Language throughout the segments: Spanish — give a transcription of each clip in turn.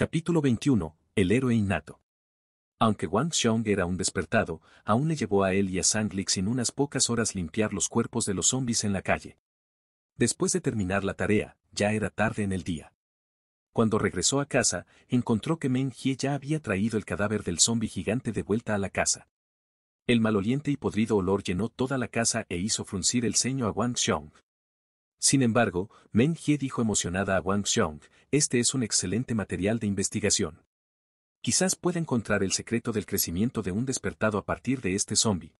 Capítulo 21. El héroe innato. Aunque Wang Xiong era un despertado, aún le llevó a él y a Sanglix en unas pocas horas limpiar los cuerpos de los zombies en la calle. Después de terminar la tarea, ya era tarde en el día. Cuando regresó a casa, encontró que Meng Hie ya había traído el cadáver del zombi gigante de vuelta a la casa. El maloliente y podrido olor llenó toda la casa e hizo fruncir el ceño a Wang Xiong, sin embargo, Meng dijo emocionada a Wang Xiong, este es un excelente material de investigación. Quizás pueda encontrar el secreto del crecimiento de un despertado a partir de este zombie.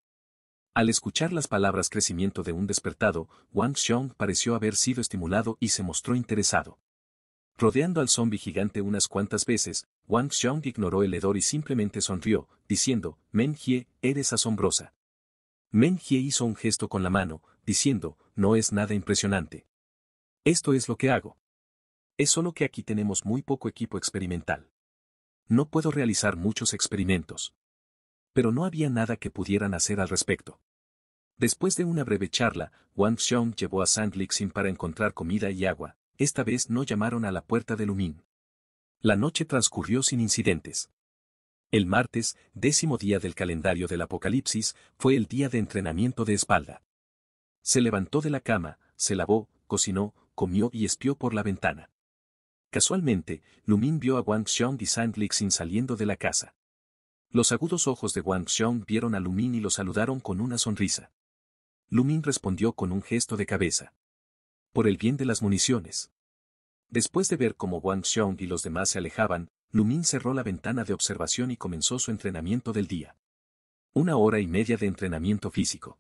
Al escuchar las palabras crecimiento de un despertado, Wang Xiong pareció haber sido estimulado y se mostró interesado. Rodeando al zombie gigante unas cuantas veces, Wang Xiong ignoró el hedor y simplemente sonrió, diciendo, «Meng Jie, eres asombrosa. Meng Jie hizo un gesto con la mano, diciendo, no es nada impresionante. Esto es lo que hago. Es solo que aquí tenemos muy poco equipo experimental. No puedo realizar muchos experimentos. Pero no había nada que pudieran hacer al respecto. Después de una breve charla, Wang Xiong llevó a Sand Lixin para encontrar comida y agua. Esta vez no llamaron a la puerta de Lumín. La noche transcurrió sin incidentes. El martes, décimo día del calendario del Apocalipsis, fue el día de entrenamiento de espalda. Se levantó de la cama, se lavó, cocinó, comió y espió por la ventana. Casualmente, Lumin vio a Wang Xiong y Zhang Sin saliendo de la casa. Los agudos ojos de Wang Xiong vieron a Lumin y lo saludaron con una sonrisa. Lumin respondió con un gesto de cabeza. Por el bien de las municiones. Después de ver cómo Wang Xiong y los demás se alejaban, Lumin cerró la ventana de observación y comenzó su entrenamiento del día. Una hora y media de entrenamiento físico.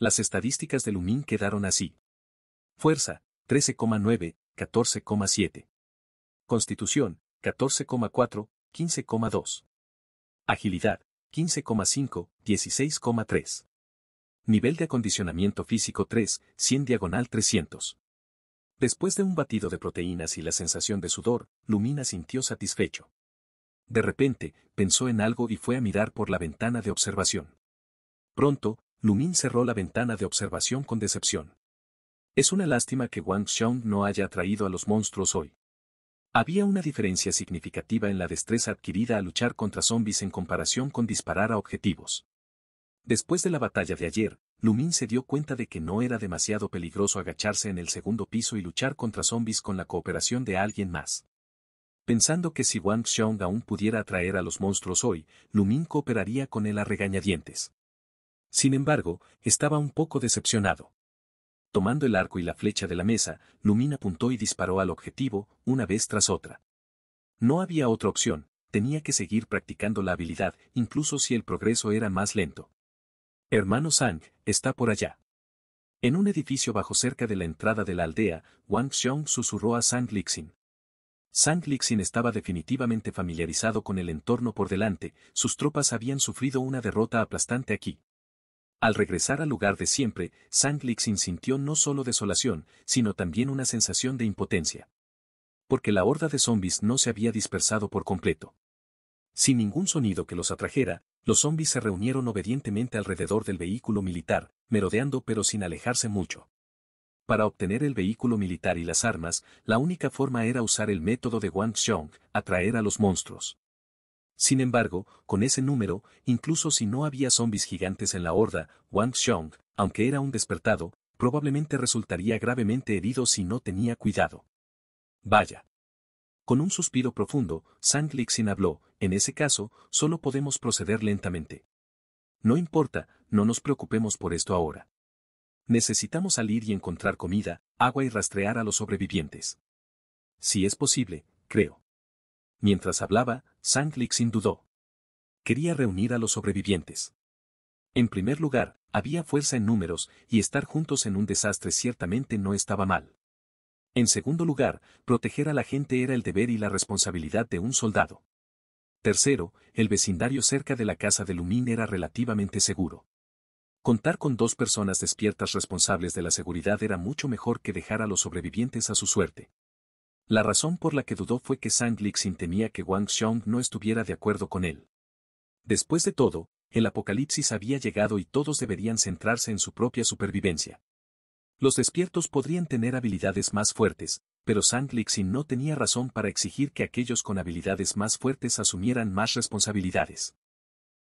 Las estadísticas de Lumín quedaron así. Fuerza, 13,9, 14,7. Constitución, 14,4, 15,2. Agilidad, 15,5, 16,3. Nivel de acondicionamiento físico 3, 100 diagonal 300. Después de un batido de proteínas y la sensación de sudor, Lumina sintió satisfecho. De repente, pensó en algo y fue a mirar por la ventana de observación. Pronto, Lumin cerró la ventana de observación con decepción. Es una lástima que Wang Xiong no haya atraído a los monstruos hoy. Había una diferencia significativa en la destreza adquirida a luchar contra zombies en comparación con disparar a objetivos. Después de la batalla de ayer, Lumin se dio cuenta de que no era demasiado peligroso agacharse en el segundo piso y luchar contra zombies con la cooperación de alguien más. Pensando que si Wang Xiong aún pudiera atraer a los monstruos hoy, Lumin cooperaría con él a regañadientes. Sin embargo, estaba un poco decepcionado. Tomando el arco y la flecha de la mesa, Lumina apuntó y disparó al objetivo, una vez tras otra. No había otra opción, tenía que seguir practicando la habilidad, incluso si el progreso era más lento. Hermano Sang, está por allá. En un edificio bajo cerca de la entrada de la aldea, Wang Xiong susurró a Sang Lixin. Sang Lixin estaba definitivamente familiarizado con el entorno por delante, sus tropas habían sufrido una derrota aplastante aquí. Al regresar al lugar de siempre, Sang Lixin sintió no solo desolación, sino también una sensación de impotencia. Porque la horda de zombies no se había dispersado por completo. Sin ningún sonido que los atrajera, los zombies se reunieron obedientemente alrededor del vehículo militar, merodeando pero sin alejarse mucho. Para obtener el vehículo militar y las armas, la única forma era usar el método de Wang Xiong, atraer a los monstruos. Sin embargo, con ese número, incluso si no había zombies gigantes en la horda, Wang Xiong, aunque era un despertado, probablemente resultaría gravemente herido si no tenía cuidado. Vaya. Con un suspiro profundo, Sang Lixin habló, en ese caso, solo podemos proceder lentamente. No importa, no nos preocupemos por esto ahora. Necesitamos salir y encontrar comida, agua y rastrear a los sobrevivientes. Si es posible, creo. Mientras hablaba, sin dudó. Quería reunir a los sobrevivientes. En primer lugar, había fuerza en números y estar juntos en un desastre ciertamente no estaba mal. En segundo lugar, proteger a la gente era el deber y la responsabilidad de un soldado. Tercero, el vecindario cerca de la casa de Lumín era relativamente seguro. Contar con dos personas despiertas responsables de la seguridad era mucho mejor que dejar a los sobrevivientes a su suerte. La razón por la que dudó fue que Zhang Lixin temía que Wang Xiong no estuviera de acuerdo con él. Después de todo, el apocalipsis había llegado y todos deberían centrarse en su propia supervivencia. Los despiertos podrían tener habilidades más fuertes, pero Sang Lixin no tenía razón para exigir que aquellos con habilidades más fuertes asumieran más responsabilidades.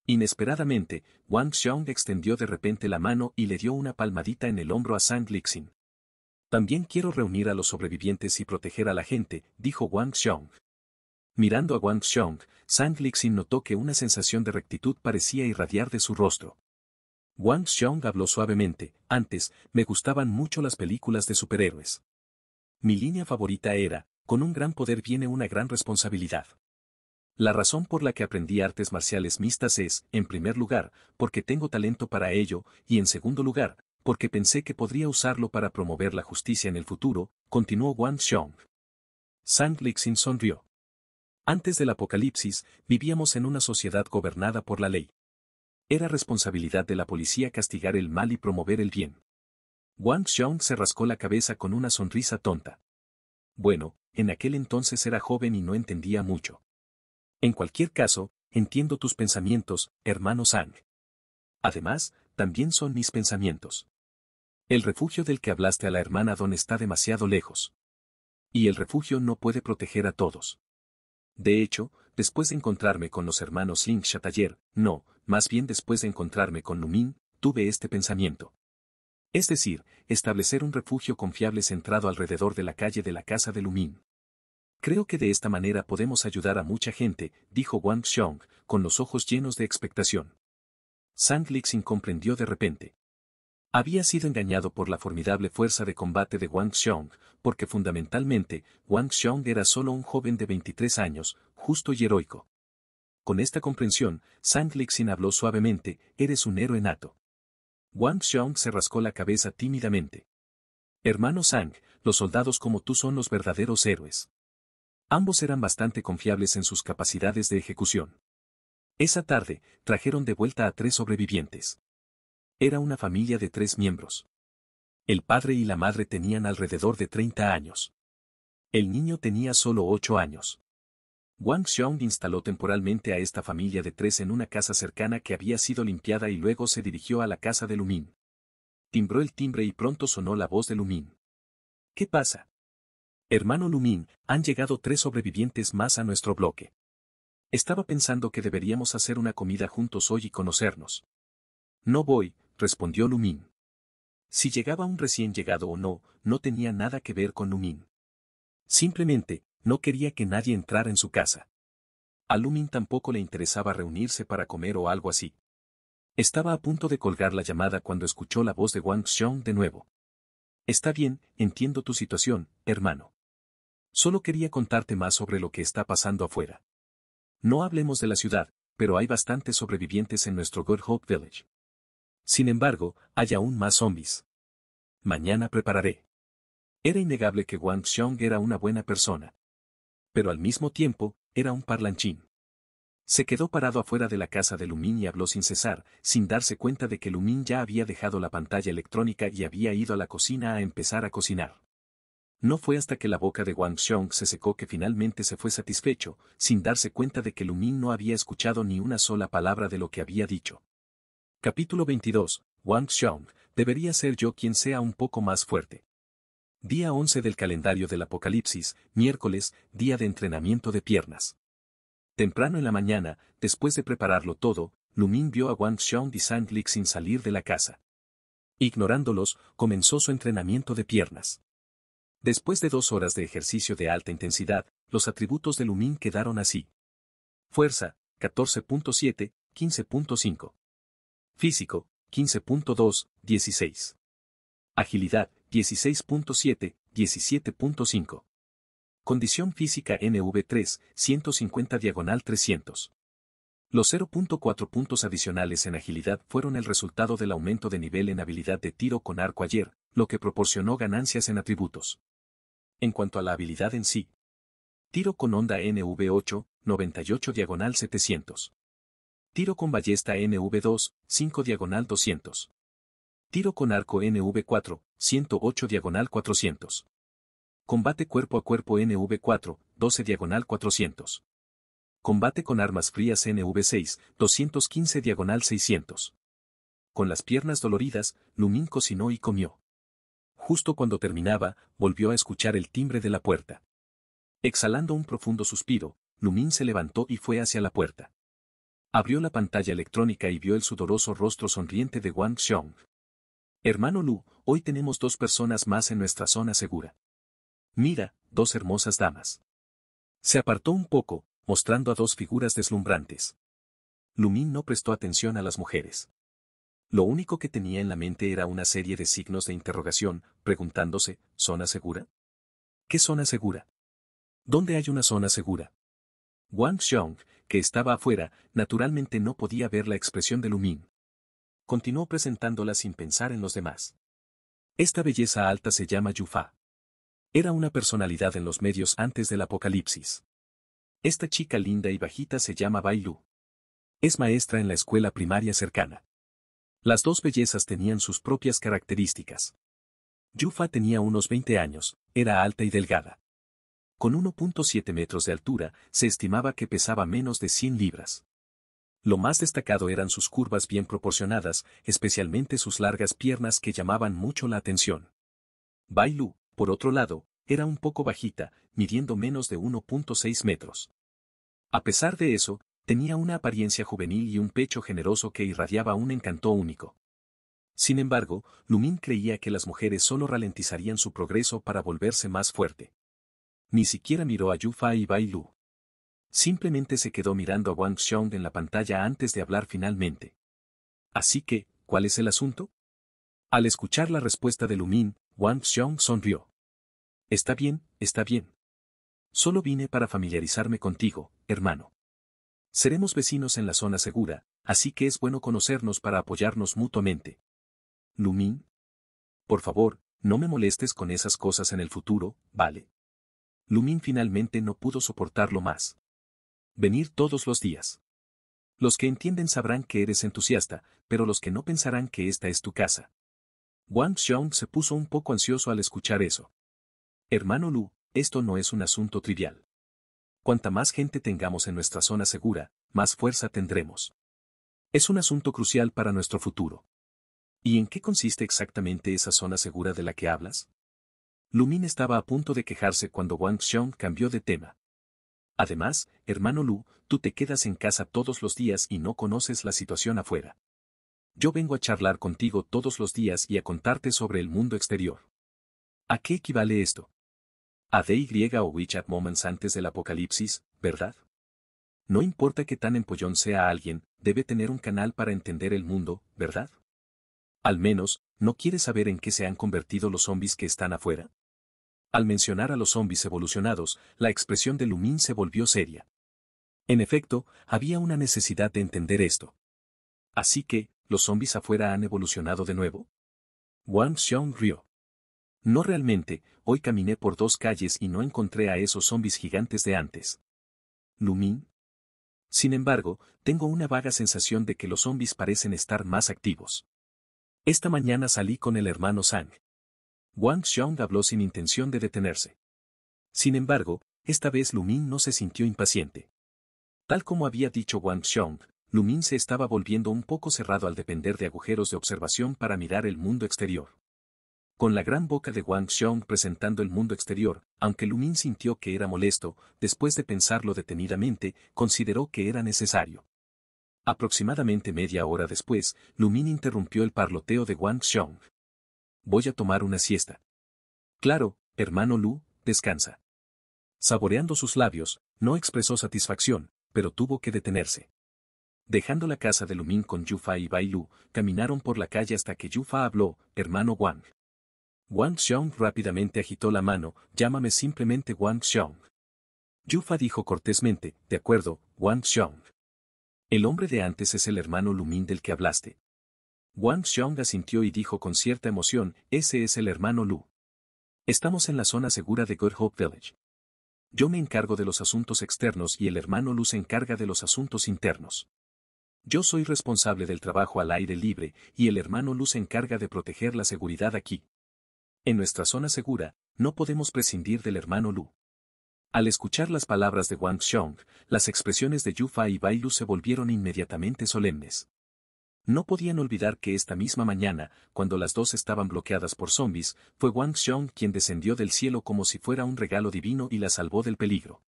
Inesperadamente, Wang Xiong extendió de repente la mano y le dio una palmadita en el hombro a Sang Lixin. También quiero reunir a los sobrevivientes y proteger a la gente, dijo Wang Xiong. Mirando a Wang Xiong, Zhang Lixin notó que una sensación de rectitud parecía irradiar de su rostro. Wang Xiong habló suavemente, antes, me gustaban mucho las películas de superhéroes. Mi línea favorita era, con un gran poder viene una gran responsabilidad. La razón por la que aprendí artes marciales mixtas es, en primer lugar, porque tengo talento para ello, y en segundo lugar, porque pensé que podría usarlo para promover la justicia en el futuro, continuó Wang Xiong. Sang Lixin sonrió. Antes del apocalipsis, vivíamos en una sociedad gobernada por la ley. Era responsabilidad de la policía castigar el mal y promover el bien. Wang Xiong se rascó la cabeza con una sonrisa tonta. Bueno, en aquel entonces era joven y no entendía mucho. En cualquier caso, entiendo tus pensamientos, hermano Sang. Además, también son mis pensamientos. El refugio del que hablaste a la hermana Don está demasiado lejos. Y el refugio no puede proteger a todos. De hecho, después de encontrarme con los hermanos Ling Chatayer, no, más bien después de encontrarme con Lumin, tuve este pensamiento. Es decir, establecer un refugio confiable centrado alrededor de la calle de la casa de Lumin. Creo que de esta manera podemos ayudar a mucha gente, dijo Wang Xiong, con los ojos llenos de expectación. Sand Lixin comprendió de repente. Había sido engañado por la formidable fuerza de combate de Wang Xiong, porque fundamentalmente, Wang Xiong era solo un joven de 23 años, justo y heroico. Con esta comprensión, Sang Lixin habló suavemente, eres un héroe nato. Wang Xiong se rascó la cabeza tímidamente. Hermano Sang, los soldados como tú son los verdaderos héroes. Ambos eran bastante confiables en sus capacidades de ejecución. Esa tarde, trajeron de vuelta a tres sobrevivientes. Era una familia de tres miembros. El padre y la madre tenían alrededor de 30 años. El niño tenía solo 8 años. Wang Xiong instaló temporalmente a esta familia de tres en una casa cercana que había sido limpiada y luego se dirigió a la casa de Lumin. Timbró el timbre y pronto sonó la voz de Lumin. ¿Qué pasa? Hermano Lumin, han llegado tres sobrevivientes más a nuestro bloque. Estaba pensando que deberíamos hacer una comida juntos hoy y conocernos. No voy, respondió Lumín. Si llegaba un recién llegado o no, no tenía nada que ver con Lumin. Simplemente, no quería que nadie entrara en su casa. A Lumin tampoco le interesaba reunirse para comer o algo así. Estaba a punto de colgar la llamada cuando escuchó la voz de Wang Xiong de nuevo. Está bien, entiendo tu situación, hermano. Solo quería contarte más sobre lo que está pasando afuera. No hablemos de la ciudad, pero hay bastantes sobrevivientes en nuestro Good Hope Village. Sin embargo, hay aún más zombies. Mañana prepararé. Era innegable que Wang Xiong era una buena persona. Pero al mismo tiempo, era un parlanchín. Se quedó parado afuera de la casa de Lumin y habló sin cesar, sin darse cuenta de que Lumin ya había dejado la pantalla electrónica y había ido a la cocina a empezar a cocinar. No fue hasta que la boca de Wang Xiong se secó que finalmente se fue satisfecho, sin darse cuenta de que Lumin no había escuchado ni una sola palabra de lo que había dicho. Capítulo 22. Wang Xiong, debería ser yo quien sea un poco más fuerte. Día 11 del calendario del Apocalipsis, miércoles, día de entrenamiento de piernas. Temprano en la mañana, después de prepararlo todo, Lumin vio a Wang Xiong y Sang Lik sin salir de la casa. Ignorándolos, comenzó su entrenamiento de piernas. Después de dos horas de ejercicio de alta intensidad, los atributos de Lumin quedaron así. Fuerza, 14.7, 15.5. Físico, 15.2, 16. Agilidad, 16.7, 17.5. Condición física NV3, 150 diagonal 300. Los 0.4 puntos adicionales en agilidad fueron el resultado del aumento de nivel en habilidad de tiro con arco ayer, lo que proporcionó ganancias en atributos. En cuanto a la habilidad en sí, tiro con onda NV8, 98 diagonal 700. Tiro con ballesta NV2, 5 diagonal 200. Tiro con arco NV4, 108 diagonal 400. Combate cuerpo a cuerpo NV4, 12 diagonal 400. Combate con armas frías NV6, 215 diagonal 600. Con las piernas doloridas, Lumín cocinó y comió. Justo cuando terminaba, volvió a escuchar el timbre de la puerta. Exhalando un profundo suspiro, Lumín se levantó y fue hacia la puerta. Abrió la pantalla electrónica y vio el sudoroso rostro sonriente de Wang Xiong. Hermano Lu, hoy tenemos dos personas más en nuestra zona segura. Mira, dos hermosas damas. Se apartó un poco, mostrando a dos figuras deslumbrantes. Min no prestó atención a las mujeres. Lo único que tenía en la mente era una serie de signos de interrogación, preguntándose, ¿zona segura? ¿Qué zona segura? ¿Dónde hay una zona segura? Wang Xiong, que estaba afuera, naturalmente no podía ver la expresión de Lumín. Continuó presentándola sin pensar en los demás. Esta belleza alta se llama Yufa. Era una personalidad en los medios antes del apocalipsis. Esta chica linda y bajita se llama Bailu. Es maestra en la escuela primaria cercana. Las dos bellezas tenían sus propias características. Yufa tenía unos 20 años, era alta y delgada con 1.7 metros de altura, se estimaba que pesaba menos de 100 libras. Lo más destacado eran sus curvas bien proporcionadas, especialmente sus largas piernas que llamaban mucho la atención. Bailu, por otro lado, era un poco bajita, midiendo menos de 1.6 metros. A pesar de eso, tenía una apariencia juvenil y un pecho generoso que irradiaba un encanto único. Sin embargo, Lumín creía que las mujeres solo ralentizarían su progreso para volverse más fuerte. Ni siquiera miró a Yu y Bai Lu. Simplemente se quedó mirando a Wang Xiong en la pantalla antes de hablar finalmente. Así que, ¿cuál es el asunto? Al escuchar la respuesta de Lumin, Wang Xiong sonrió. Está bien, está bien. Solo vine para familiarizarme contigo, hermano. Seremos vecinos en la zona segura, así que es bueno conocernos para apoyarnos mutuamente. Lumin. Por favor, no me molestes con esas cosas en el futuro, ¿vale? Lumin finalmente no pudo soportarlo más. Venir todos los días. Los que entienden sabrán que eres entusiasta, pero los que no pensarán que esta es tu casa. Wang Xiong se puso un poco ansioso al escuchar eso. Hermano Lu, esto no es un asunto trivial. Cuanta más gente tengamos en nuestra zona segura, más fuerza tendremos. Es un asunto crucial para nuestro futuro. ¿Y en qué consiste exactamente esa zona segura de la que hablas? Lumin estaba a punto de quejarse cuando Wang Xiong cambió de tema. Además, hermano Lu, tú te quedas en casa todos los días y no conoces la situación afuera. Yo vengo a charlar contigo todos los días y a contarte sobre el mundo exterior. ¿A qué equivale esto? A Y o At Moments antes del apocalipsis, ¿verdad? No importa qué tan empollón sea alguien, debe tener un canal para entender el mundo, ¿verdad? Al menos, ¿no quieres saber en qué se han convertido los zombies que están afuera? Al mencionar a los zombis evolucionados, la expresión de Lumin se volvió seria. En efecto, había una necesidad de entender esto. Así que, ¿los zombis afuera han evolucionado de nuevo? Wang Xiong rió. No realmente, hoy caminé por dos calles y no encontré a esos zombis gigantes de antes. Lumin. Sin embargo, tengo una vaga sensación de que los zombies parecen estar más activos. Esta mañana salí con el hermano Sang. Wang Xiong habló sin intención de detenerse. Sin embargo, esta vez Lumin no se sintió impaciente. Tal como había dicho Wang Xiong, Lumin se estaba volviendo un poco cerrado al depender de agujeros de observación para mirar el mundo exterior. Con la gran boca de Wang Xiong presentando el mundo exterior, aunque Lumin sintió que era molesto, después de pensarlo detenidamente, consideró que era necesario. Aproximadamente media hora después, Lumin interrumpió el parloteo de Wang Xiong voy a tomar una siesta. Claro, hermano Lu, descansa. Saboreando sus labios, no expresó satisfacción, pero tuvo que detenerse. Dejando la casa de Lumín con Yufa y Bai Lu, caminaron por la calle hasta que Yufa habló, hermano Wang. Wang Xiong rápidamente agitó la mano, llámame simplemente Wang Xiong. Yufa dijo cortésmente, de acuerdo, Wang Xiong. El hombre de antes es el hermano Lumín del que hablaste, Wang Xiong asintió y dijo con cierta emoción, ese es el hermano Lu. Estamos en la zona segura de Good Hope Village. Yo me encargo de los asuntos externos y el hermano Lu se encarga de los asuntos internos. Yo soy responsable del trabajo al aire libre y el hermano Lu se encarga de proteger la seguridad aquí. En nuestra zona segura, no podemos prescindir del hermano Lu. Al escuchar las palabras de Wang Xiong, las expresiones de Yu Fa y Bai Lu se volvieron inmediatamente solemnes. No podían olvidar que esta misma mañana, cuando las dos estaban bloqueadas por zombies, fue Wang Xiong quien descendió del cielo como si fuera un regalo divino y la salvó del peligro.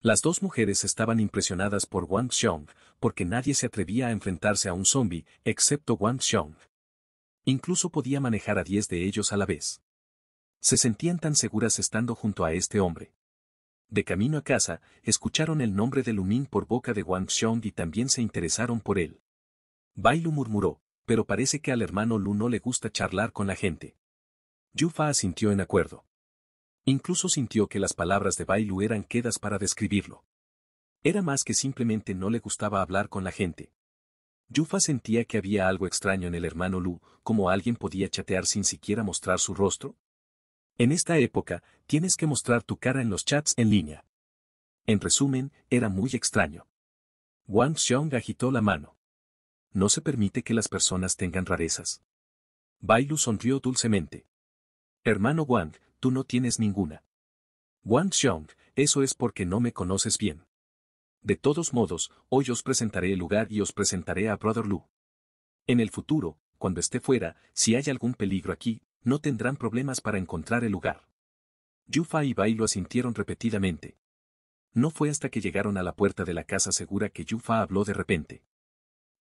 Las dos mujeres estaban impresionadas por Wang Xiong, porque nadie se atrevía a enfrentarse a un zombie, excepto Wang Xiong. Incluso podía manejar a diez de ellos a la vez. Se sentían tan seguras estando junto a este hombre. De camino a casa, escucharon el nombre de Lumin por boca de Wang Xiong y también se interesaron por él. Bailu murmuró, pero parece que al hermano Lu no le gusta charlar con la gente. Yufa asintió en acuerdo. Incluso sintió que las palabras de Bailu eran quedas para describirlo. Era más que simplemente no le gustaba hablar con la gente. Yufa sentía que había algo extraño en el hermano Lu, como alguien podía chatear sin siquiera mostrar su rostro. En esta época, tienes que mostrar tu cara en los chats en línea. En resumen, era muy extraño. Wang Xiong agitó la mano no se permite que las personas tengan rarezas. Bailu sonrió dulcemente. Hermano Wang, tú no tienes ninguna. Wang Xiong, eso es porque no me conoces bien. De todos modos, hoy os presentaré el lugar y os presentaré a Brother Lu. En el futuro, cuando esté fuera, si hay algún peligro aquí, no tendrán problemas para encontrar el lugar. Yufa y Bailu asintieron repetidamente. No fue hasta que llegaron a la puerta de la casa segura que Yufa habló de repente.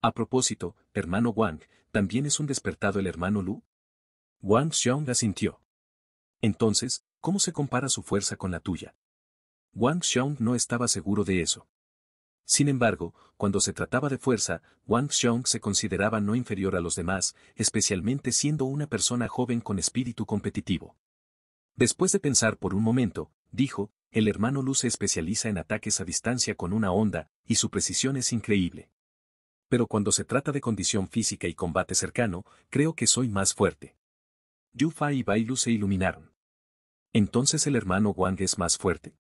A propósito, hermano Wang, ¿también es un despertado el hermano Lu? Wang Xiong asintió. Entonces, ¿cómo se compara su fuerza con la tuya? Wang Xiong no estaba seguro de eso. Sin embargo, cuando se trataba de fuerza, Wang Xiong se consideraba no inferior a los demás, especialmente siendo una persona joven con espíritu competitivo. Después de pensar por un momento, dijo, el hermano Lu se especializa en ataques a distancia con una onda, y su precisión es increíble pero cuando se trata de condición física y combate cercano, creo que soy más fuerte. yu Yufa y Bai Lu se iluminaron. Entonces el hermano Wang es más fuerte.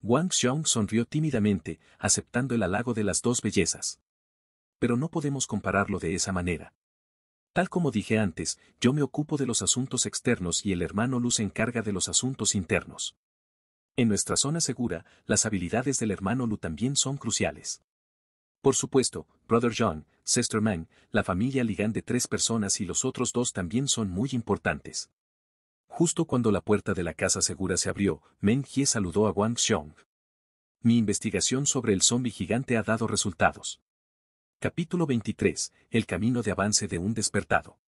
Wang Xiong sonrió tímidamente, aceptando el halago de las dos bellezas. Pero no podemos compararlo de esa manera. Tal como dije antes, yo me ocupo de los asuntos externos y el hermano Lu se encarga de los asuntos internos. En nuestra zona segura, las habilidades del hermano Lu también son cruciales. Por supuesto, Brother John, Sister Meng, la familia Ligan de tres personas y los otros dos también son muy importantes. Justo cuando la puerta de la casa segura se abrió, Meng Hie saludó a Wang Xiong. Mi investigación sobre el zombie gigante ha dado resultados. Capítulo 23. El camino de avance de un despertado.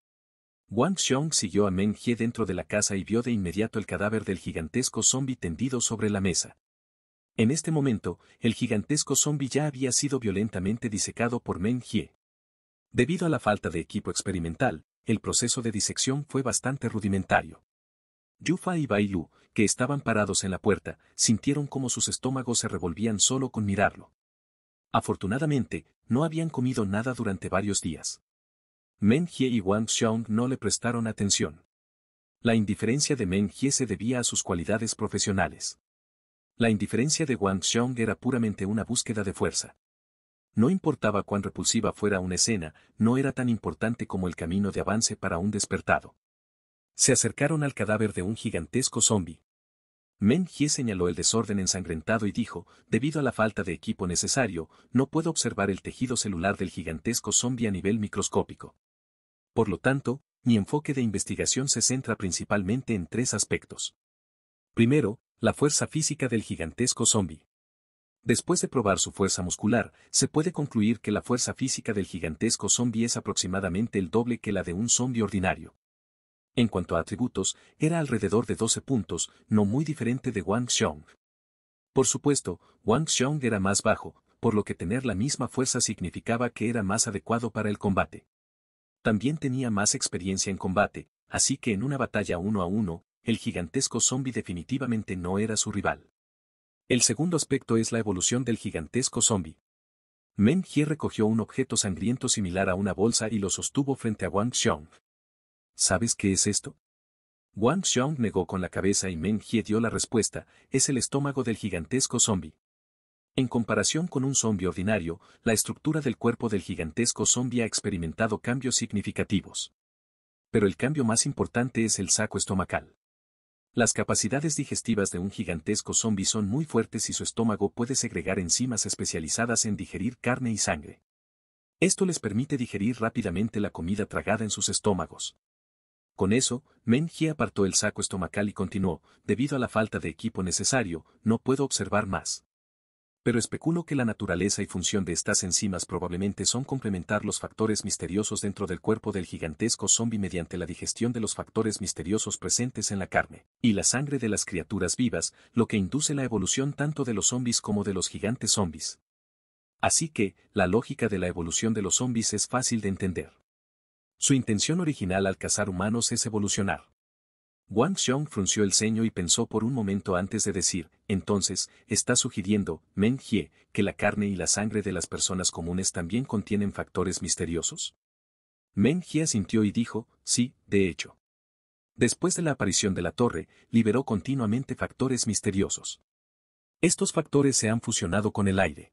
Wang Xiong siguió a Meng Hie dentro de la casa y vio de inmediato el cadáver del gigantesco zombie tendido sobre la mesa. En este momento, el gigantesco zombie ya había sido violentamente disecado por Meng Hie. Debido a la falta de equipo experimental, el proceso de disección fue bastante rudimentario. Yufa y Bai Lu, que estaban parados en la puerta, sintieron como sus estómagos se revolvían solo con mirarlo. Afortunadamente, no habían comido nada durante varios días. Meng y Wang Xiong no le prestaron atención. La indiferencia de Meng se debía a sus cualidades profesionales. La indiferencia de Wang Xiong era puramente una búsqueda de fuerza. No importaba cuán repulsiva fuera una escena, no era tan importante como el camino de avance para un despertado. Se acercaron al cadáver de un gigantesco zombi. Men Hie señaló el desorden ensangrentado y dijo, debido a la falta de equipo necesario, no puedo observar el tejido celular del gigantesco zombie a nivel microscópico. Por lo tanto, mi enfoque de investigación se centra principalmente en tres aspectos. Primero, la fuerza física del gigantesco zombie. Después de probar su fuerza muscular, se puede concluir que la fuerza física del gigantesco zombie es aproximadamente el doble que la de un zombie ordinario. En cuanto a atributos, era alrededor de 12 puntos, no muy diferente de Wang Xiong. Por supuesto, Wang Xiong era más bajo, por lo que tener la misma fuerza significaba que era más adecuado para el combate. También tenía más experiencia en combate, así que en una batalla uno a uno, el gigantesco zombie definitivamente no era su rival. El segundo aspecto es la evolución del gigantesco zombie. Men Hie recogió un objeto sangriento similar a una bolsa y lo sostuvo frente a Wang Xiong. ¿Sabes qué es esto? Wang Xiong negó con la cabeza y Meng Hie dio la respuesta, es el estómago del gigantesco zombie. En comparación con un zombie ordinario, la estructura del cuerpo del gigantesco zombie ha experimentado cambios significativos. Pero el cambio más importante es el saco estomacal. Las capacidades digestivas de un gigantesco zombi son muy fuertes y su estómago puede segregar enzimas especializadas en digerir carne y sangre. Esto les permite digerir rápidamente la comida tragada en sus estómagos. Con eso, Menji apartó el saco estomacal y continuó, debido a la falta de equipo necesario, no puedo observar más pero especulo que la naturaleza y función de estas enzimas probablemente son complementar los factores misteriosos dentro del cuerpo del gigantesco zombie mediante la digestión de los factores misteriosos presentes en la carne y la sangre de las criaturas vivas, lo que induce la evolución tanto de los zombies como de los gigantes zombies. Así que, la lógica de la evolución de los zombies es fácil de entender. Su intención original al cazar humanos es evolucionar. Wang Xiong frunció el ceño y pensó por un momento antes de decir, entonces, está sugiriendo, Men Hie, que la carne y la sangre de las personas comunes también contienen factores misteriosos. Meng Hie asintió y dijo, sí, de hecho. Después de la aparición de la torre, liberó continuamente factores misteriosos. Estos factores se han fusionado con el aire.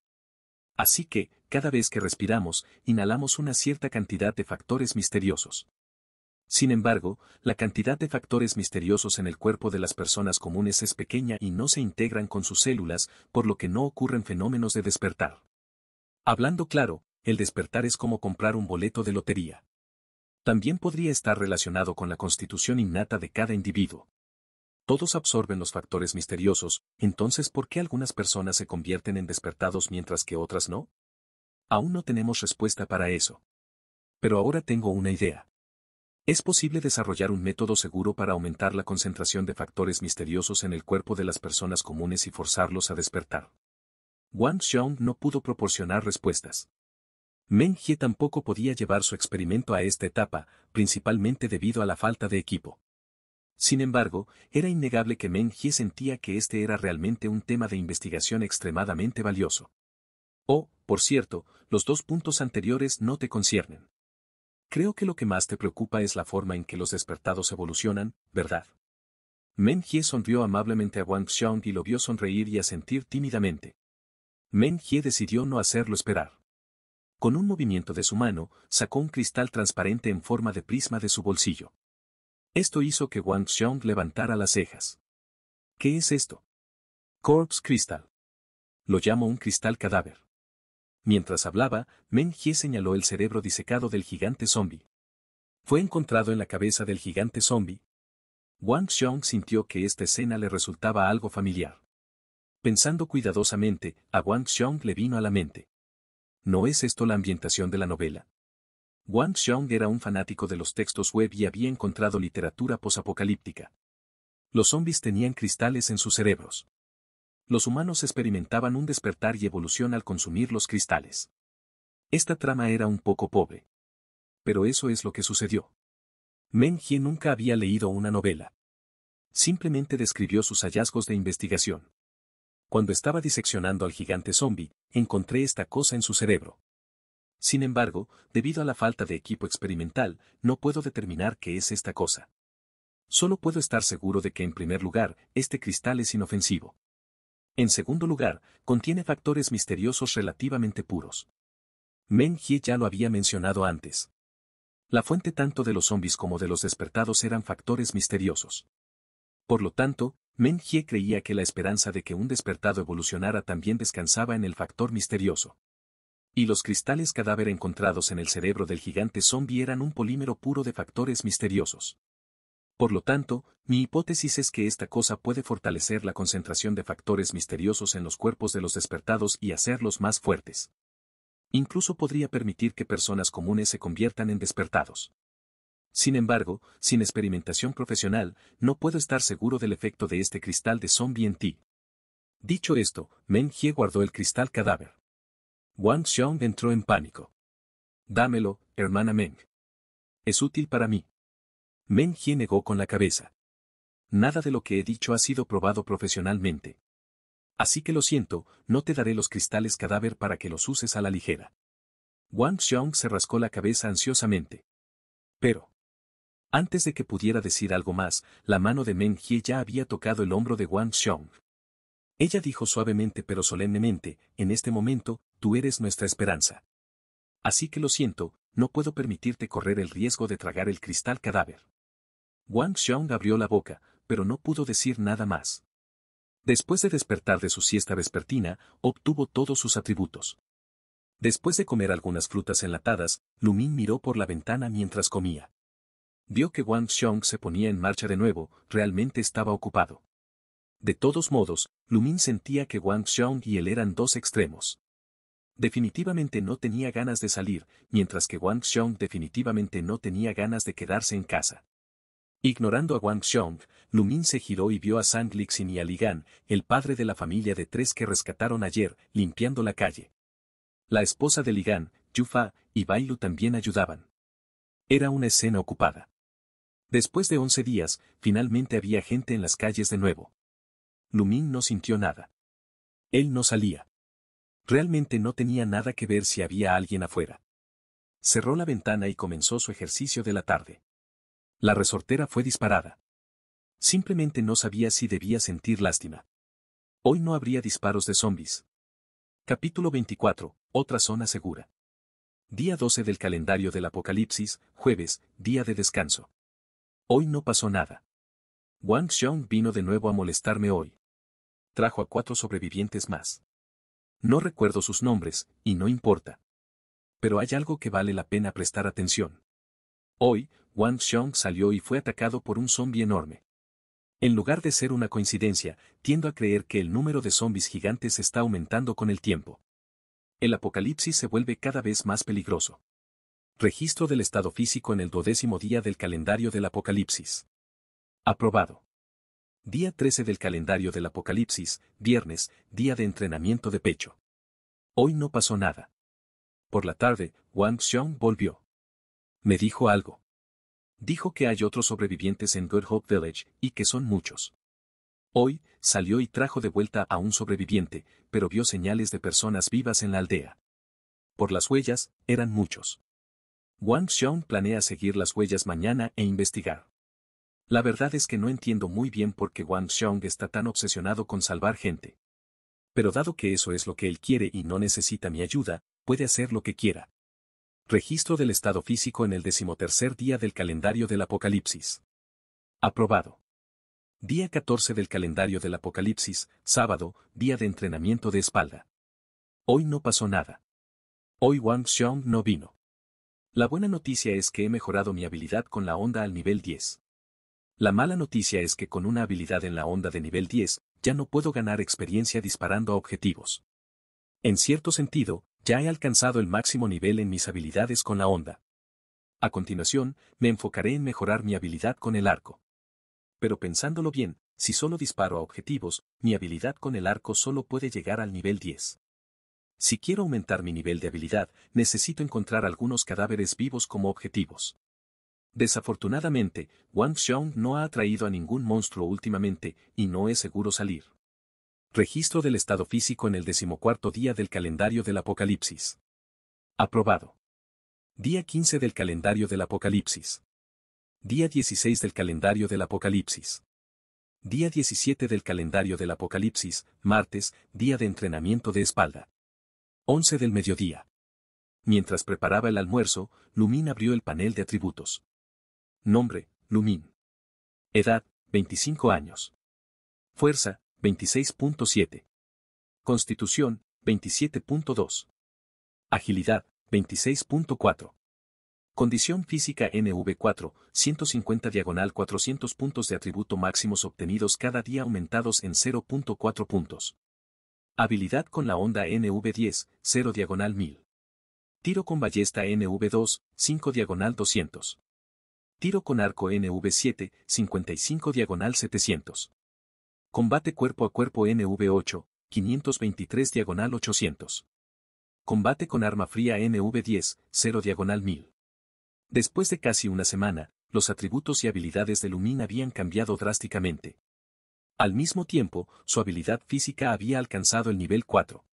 Así que, cada vez que respiramos, inhalamos una cierta cantidad de factores misteriosos. Sin embargo, la cantidad de factores misteriosos en el cuerpo de las personas comunes es pequeña y no se integran con sus células, por lo que no ocurren fenómenos de despertar. Hablando claro, el despertar es como comprar un boleto de lotería. También podría estar relacionado con la constitución innata de cada individuo. Todos absorben los factores misteriosos, entonces ¿por qué algunas personas se convierten en despertados mientras que otras no? Aún no tenemos respuesta para eso. Pero ahora tengo una idea. Es posible desarrollar un método seguro para aumentar la concentración de factores misteriosos en el cuerpo de las personas comunes y forzarlos a despertar. Wang Xiong no pudo proporcionar respuestas. Meng Hie tampoco podía llevar su experimento a esta etapa, principalmente debido a la falta de equipo. Sin embargo, era innegable que Meng He sentía que este era realmente un tema de investigación extremadamente valioso. Oh, por cierto, los dos puntos anteriores no te conciernen. Creo que lo que más te preocupa es la forma en que los despertados evolucionan, ¿verdad? Men Hie sonrió amablemente a Wang Xiong y lo vio sonreír y asentir tímidamente. Men Hie decidió no hacerlo esperar. Con un movimiento de su mano, sacó un cristal transparente en forma de prisma de su bolsillo. Esto hizo que Wang Xiong levantara las cejas. ¿Qué es esto? Corpse Crystal. Lo llamo un cristal cadáver. Mientras hablaba, Meng He señaló el cerebro disecado del gigante zombie. Fue encontrado en la cabeza del gigante zombie. Wang Xiong sintió que esta escena le resultaba algo familiar. Pensando cuidadosamente, a Wang Xiong le vino a la mente. ¿No es esto la ambientación de la novela? Wang Xiong era un fanático de los textos web y había encontrado literatura posapocalíptica. Los zombies tenían cristales en sus cerebros los humanos experimentaban un despertar y evolución al consumir los cristales. Esta trama era un poco pobre. Pero eso es lo que sucedió. Meng nunca había leído una novela. Simplemente describió sus hallazgos de investigación. Cuando estaba diseccionando al gigante zombie, encontré esta cosa en su cerebro. Sin embargo, debido a la falta de equipo experimental, no puedo determinar qué es esta cosa. Solo puedo estar seguro de que en primer lugar, este cristal es inofensivo. En segundo lugar, contiene factores misteriosos relativamente puros. Meng ya lo había mencionado antes. La fuente tanto de los zombies como de los despertados eran factores misteriosos. Por lo tanto, Meng creía que la esperanza de que un despertado evolucionara también descansaba en el factor misterioso. Y los cristales cadáver encontrados en el cerebro del gigante zombie eran un polímero puro de factores misteriosos. Por lo tanto, mi hipótesis es que esta cosa puede fortalecer la concentración de factores misteriosos en los cuerpos de los despertados y hacerlos más fuertes. Incluso podría permitir que personas comunes se conviertan en despertados. Sin embargo, sin experimentación profesional, no puedo estar seguro del efecto de este cristal de zombie en ti. Dicho esto, Meng Hie guardó el cristal cadáver. Wang Xiong entró en pánico. Dámelo, hermana Meng. Es útil para mí. Men negó con la cabeza. Nada de lo que he dicho ha sido probado profesionalmente. Así que lo siento, no te daré los cristales cadáver para que los uses a la ligera. Wang Xiong se rascó la cabeza ansiosamente. Pero. Antes de que pudiera decir algo más, la mano de Men Hie ya había tocado el hombro de Wang Xiong. Ella dijo suavemente pero solemnemente, en este momento, tú eres nuestra esperanza. Así que lo siento, no puedo permitirte correr el riesgo de tragar el cristal cadáver. Wang Xiong abrió la boca, pero no pudo decir nada más. Después de despertar de su siesta vespertina, obtuvo todos sus atributos. Después de comer algunas frutas enlatadas, Lumin miró por la ventana mientras comía. Vio que Wang Xiong se ponía en marcha de nuevo, realmente estaba ocupado. De todos modos, Lumin sentía que Wang Xiong y él eran dos extremos. Definitivamente no tenía ganas de salir, mientras que Wang Xiong definitivamente no tenía ganas de quedarse en casa. Ignorando a Wang Xiong, Lumin se giró y vio a Sang Lixin y a Ligan, el padre de la familia de tres que rescataron ayer, limpiando la calle. La esposa de Ligan, Yufa, y Bailu también ayudaban. Era una escena ocupada. Después de once días, finalmente había gente en las calles de nuevo. Lumin no sintió nada. Él no salía. Realmente no tenía nada que ver si había alguien afuera. Cerró la ventana y comenzó su ejercicio de la tarde. La resortera fue disparada. Simplemente no sabía si debía sentir lástima. Hoy no habría disparos de zombies. Capítulo 24. Otra zona segura. Día 12 del calendario del Apocalipsis, jueves, día de descanso. Hoy no pasó nada. Wang Xiong vino de nuevo a molestarme hoy. Trajo a cuatro sobrevivientes más. No recuerdo sus nombres, y no importa. Pero hay algo que vale la pena prestar atención. Hoy, Wang Xiong salió y fue atacado por un zombie enorme. En lugar de ser una coincidencia, tiendo a creer que el número de zombis gigantes está aumentando con el tiempo. El apocalipsis se vuelve cada vez más peligroso. Registro del estado físico en el duodécimo día del calendario del apocalipsis. Aprobado. Día 13 del calendario del apocalipsis, viernes, día de entrenamiento de pecho. Hoy no pasó nada. Por la tarde, Wang Xiong volvió. Me dijo algo. Dijo que hay otros sobrevivientes en Good Hope Village, y que son muchos. Hoy, salió y trajo de vuelta a un sobreviviente, pero vio señales de personas vivas en la aldea. Por las huellas, eran muchos. Wang Xiong planea seguir las huellas mañana e investigar. La verdad es que no entiendo muy bien por qué Wang Xiong está tan obsesionado con salvar gente. Pero dado que eso es lo que él quiere y no necesita mi ayuda, puede hacer lo que quiera, Registro del estado físico en el decimotercer día del calendario del Apocalipsis. Aprobado. Día 14 del calendario del Apocalipsis, sábado, día de entrenamiento de espalda. Hoy no pasó nada. Hoy Wang Xiong no vino. La buena noticia es que he mejorado mi habilidad con la onda al nivel 10. La mala noticia es que con una habilidad en la onda de nivel 10, ya no puedo ganar experiencia disparando a objetivos. En cierto sentido, ya he alcanzado el máximo nivel en mis habilidades con la onda. A continuación, me enfocaré en mejorar mi habilidad con el arco. Pero pensándolo bien, si solo disparo a objetivos, mi habilidad con el arco solo puede llegar al nivel 10. Si quiero aumentar mi nivel de habilidad, necesito encontrar algunos cadáveres vivos como objetivos. Desafortunadamente, Wang Xiong no ha atraído a ningún monstruo últimamente y no es seguro salir. Registro del estado físico en el decimocuarto día del calendario del Apocalipsis. Aprobado. Día 15 del calendario del Apocalipsis. Día 16 del calendario del Apocalipsis. Día 17 del calendario del Apocalipsis, martes, día de entrenamiento de espalda. 11 del mediodía. Mientras preparaba el almuerzo, Lumín abrió el panel de atributos. Nombre, Lumín. Edad, 25 años. Fuerza, 26.7. Constitución, 27.2. Agilidad, 26.4. Condición física NV4, 150 diagonal 400 puntos de atributo máximos obtenidos cada día aumentados en 0.4 puntos. Habilidad con la onda NV10, 0 diagonal 1000. Tiro con ballesta NV2, 5 diagonal 200. Tiro con arco NV7, 55 diagonal 700. Combate cuerpo a cuerpo NV8, 523 diagonal 800. Combate con arma fría NV10, 0 diagonal 1000. Después de casi una semana, los atributos y habilidades de Lumin habían cambiado drásticamente. Al mismo tiempo, su habilidad física había alcanzado el nivel 4.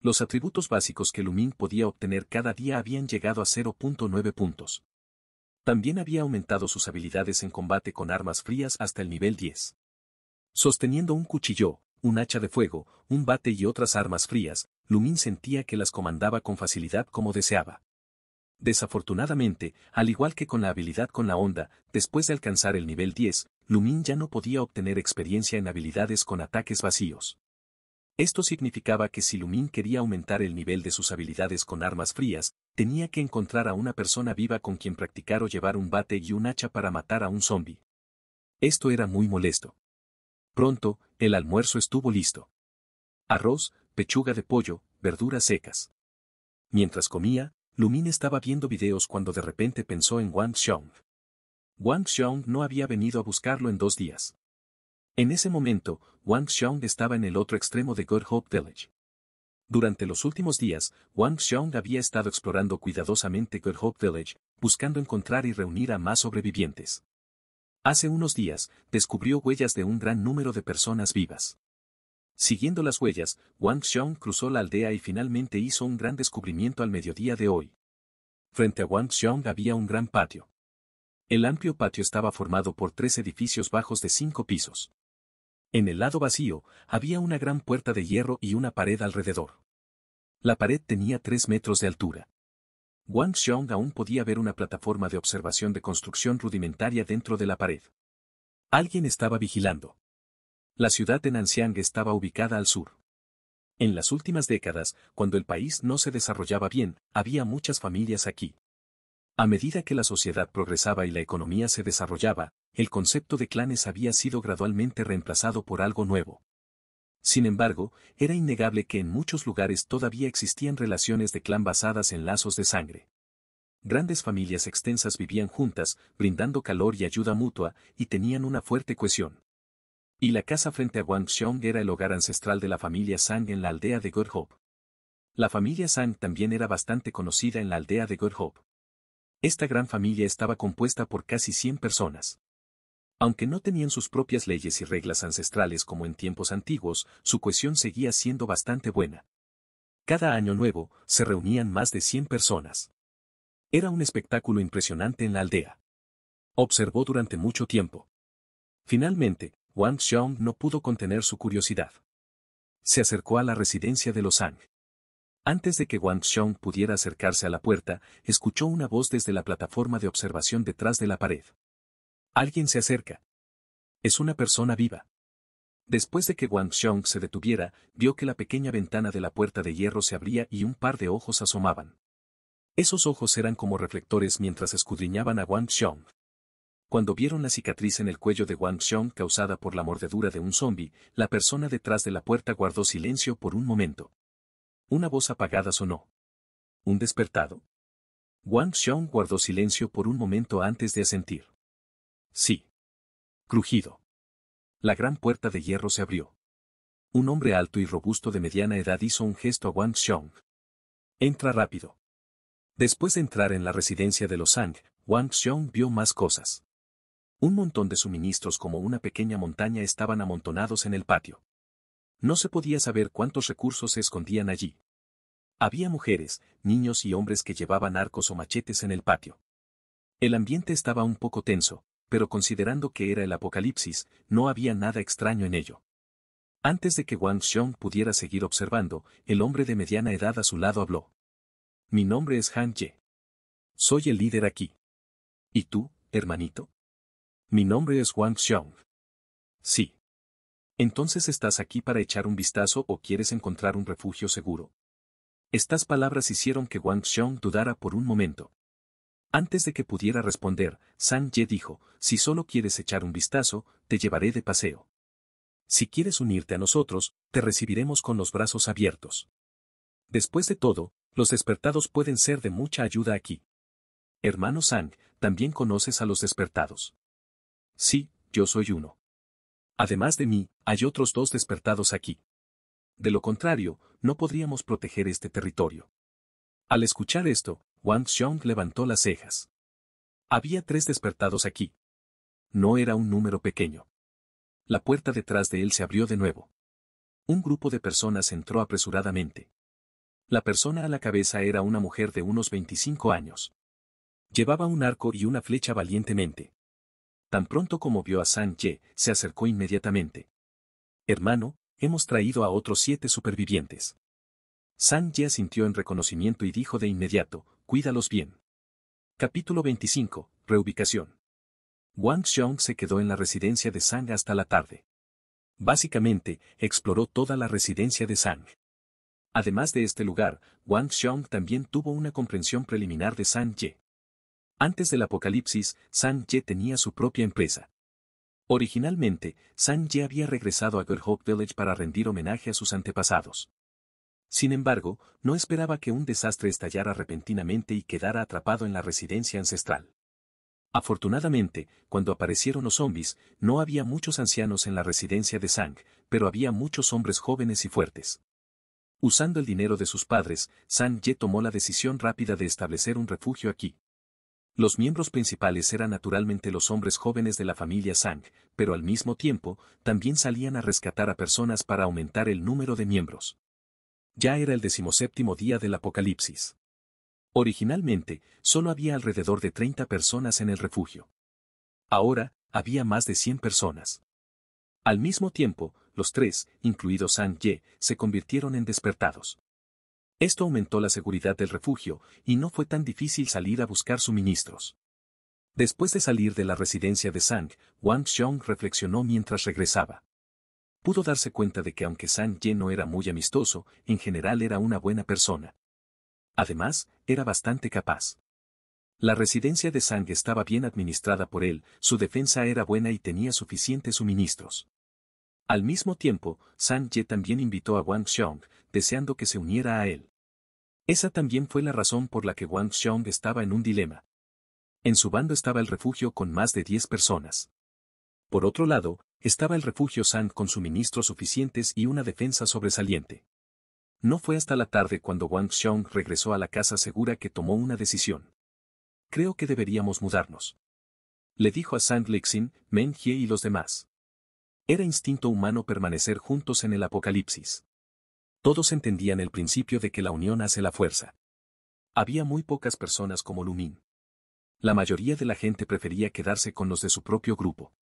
Los atributos básicos que Lumin podía obtener cada día habían llegado a 0.9 puntos. También había aumentado sus habilidades en combate con armas frías hasta el nivel 10. Sosteniendo un cuchillo, un hacha de fuego, un bate y otras armas frías, Lumín sentía que las comandaba con facilidad como deseaba. Desafortunadamente, al igual que con la habilidad con la onda, después de alcanzar el nivel 10, Lumín ya no podía obtener experiencia en habilidades con ataques vacíos. Esto significaba que si Lumín quería aumentar el nivel de sus habilidades con armas frías, tenía que encontrar a una persona viva con quien practicar o llevar un bate y un hacha para matar a un zombie. Esto era muy molesto. Pronto, el almuerzo estuvo listo. Arroz, pechuga de pollo, verduras secas. Mientras comía, Lumin estaba viendo videos cuando de repente pensó en Wang Xiong. Wang Xiong no había venido a buscarlo en dos días. En ese momento, Wang Xiong estaba en el otro extremo de Good Hope Village. Durante los últimos días, Wang Xiong había estado explorando cuidadosamente Good Hope Village, buscando encontrar y reunir a más sobrevivientes. Hace unos días, descubrió huellas de un gran número de personas vivas. Siguiendo las huellas, Wang Xiong cruzó la aldea y finalmente hizo un gran descubrimiento al mediodía de hoy. Frente a Wang Xiong había un gran patio. El amplio patio estaba formado por tres edificios bajos de cinco pisos. En el lado vacío, había una gran puerta de hierro y una pared alrededor. La pared tenía tres metros de altura. Wang Xiong aún podía ver una plataforma de observación de construcción rudimentaria dentro de la pared. Alguien estaba vigilando. La ciudad de Nanxiang estaba ubicada al sur. En las últimas décadas, cuando el país no se desarrollaba bien, había muchas familias aquí. A medida que la sociedad progresaba y la economía se desarrollaba, el concepto de clanes había sido gradualmente reemplazado por algo nuevo. Sin embargo, era innegable que en muchos lugares todavía existían relaciones de clan basadas en lazos de sangre. Grandes familias extensas vivían juntas, brindando calor y ayuda mutua, y tenían una fuerte cohesión. Y la casa frente a Xiong era el hogar ancestral de la familia Sang en la aldea de Good La familia Sang también era bastante conocida en la aldea de Good Esta gran familia estaba compuesta por casi 100 personas. Aunque no tenían sus propias leyes y reglas ancestrales como en tiempos antiguos, su cohesión seguía siendo bastante buena. Cada año nuevo, se reunían más de 100 personas. Era un espectáculo impresionante en la aldea. Observó durante mucho tiempo. Finalmente, Wang Xiong no pudo contener su curiosidad. Se acercó a la residencia de los Sang. Antes de que Wang Xiong pudiera acercarse a la puerta, escuchó una voz desde la plataforma de observación detrás de la pared. Alguien se acerca. Es una persona viva. Después de que Wang Xiong se detuviera, vio que la pequeña ventana de la puerta de hierro se abría y un par de ojos asomaban. Esos ojos eran como reflectores mientras escudriñaban a Wang Xiong. Cuando vieron la cicatriz en el cuello de Wang Xiong causada por la mordedura de un zombi, la persona detrás de la puerta guardó silencio por un momento. Una voz apagada sonó. ¿Un despertado? Wang Xiong guardó silencio por un momento antes de asentir. Sí. Crujido. La gran puerta de hierro se abrió. Un hombre alto y robusto de mediana edad hizo un gesto a Wang Xiong. Entra rápido. Después de entrar en la residencia de los Sang, Wang Xiong vio más cosas. Un montón de suministros como una pequeña montaña estaban amontonados en el patio. No se podía saber cuántos recursos se escondían allí. Había mujeres, niños y hombres que llevaban arcos o machetes en el patio. El ambiente estaba un poco tenso, pero considerando que era el apocalipsis, no había nada extraño en ello. Antes de que Wang Xiong pudiera seguir observando, el hombre de mediana edad a su lado habló. Mi nombre es Han Ye. Soy el líder aquí. ¿Y tú, hermanito? Mi nombre es Wang Xiong. Sí. Entonces estás aquí para echar un vistazo o quieres encontrar un refugio seguro. Estas palabras hicieron que Wang Xiong dudara por un momento. Antes de que pudiera responder, San Ye dijo, si solo quieres echar un vistazo, te llevaré de paseo. Si quieres unirte a nosotros, te recibiremos con los brazos abiertos. Después de todo, los despertados pueden ser de mucha ayuda aquí. Hermano Sang, también conoces a los despertados. Sí, yo soy uno. Además de mí, hay otros dos despertados aquí. De lo contrario, no podríamos proteger este territorio. Al escuchar esto, Wang Xiong levantó las cejas. Había tres despertados aquí. No era un número pequeño. La puerta detrás de él se abrió de nuevo. Un grupo de personas entró apresuradamente. La persona a la cabeza era una mujer de unos 25 años. Llevaba un arco y una flecha valientemente. Tan pronto como vio a San Ye, se acercó inmediatamente. Hermano, hemos traído a otros siete supervivientes. San Ye sintió en reconocimiento y dijo de inmediato, cuídalos bien. Capítulo 25. Reubicación. Wang Xiong se quedó en la residencia de Sang hasta la tarde. Básicamente, exploró toda la residencia de Sang. Además de este lugar, Wang Xiong también tuvo una comprensión preliminar de Sang Ye. Antes del apocalipsis, Sang Ye tenía su propia empresa. Originalmente, Sang Ye había regresado a Good Village para rendir homenaje a sus antepasados. Sin embargo, no esperaba que un desastre estallara repentinamente y quedara atrapado en la residencia ancestral. Afortunadamente, cuando aparecieron los zombies, no había muchos ancianos en la residencia de Sang, pero había muchos hombres jóvenes y fuertes. Usando el dinero de sus padres, Sang Ye tomó la decisión rápida de establecer un refugio aquí. Los miembros principales eran naturalmente los hombres jóvenes de la familia Sang, pero al mismo tiempo, también salían a rescatar a personas para aumentar el número de miembros ya era el decimoséptimo día del apocalipsis. Originalmente, solo había alrededor de 30 personas en el refugio. Ahora, había más de 100 personas. Al mismo tiempo, los tres, incluido Sang Ye, se convirtieron en despertados. Esto aumentó la seguridad del refugio y no fue tan difícil salir a buscar suministros. Después de salir de la residencia de Sang, Wang Xiong reflexionó mientras regresaba pudo darse cuenta de que aunque San Ye no era muy amistoso, en general era una buena persona. Además, era bastante capaz. La residencia de Sang estaba bien administrada por él, su defensa era buena y tenía suficientes suministros. Al mismo tiempo, San Ye también invitó a Wang Xiong, deseando que se uniera a él. Esa también fue la razón por la que Wang Xiong estaba en un dilema. En su bando estaba el refugio con más de 10 personas. Por otro lado, estaba el refugio Sand con suministros suficientes y una defensa sobresaliente. No fue hasta la tarde cuando Wang Xiong regresó a la casa segura que tomó una decisión. Creo que deberíamos mudarnos. Le dijo a Sand Lixin, Men y los demás. Era instinto humano permanecer juntos en el apocalipsis. Todos entendían el principio de que la unión hace la fuerza. Había muy pocas personas como Lumin. La mayoría de la gente prefería quedarse con los de su propio grupo.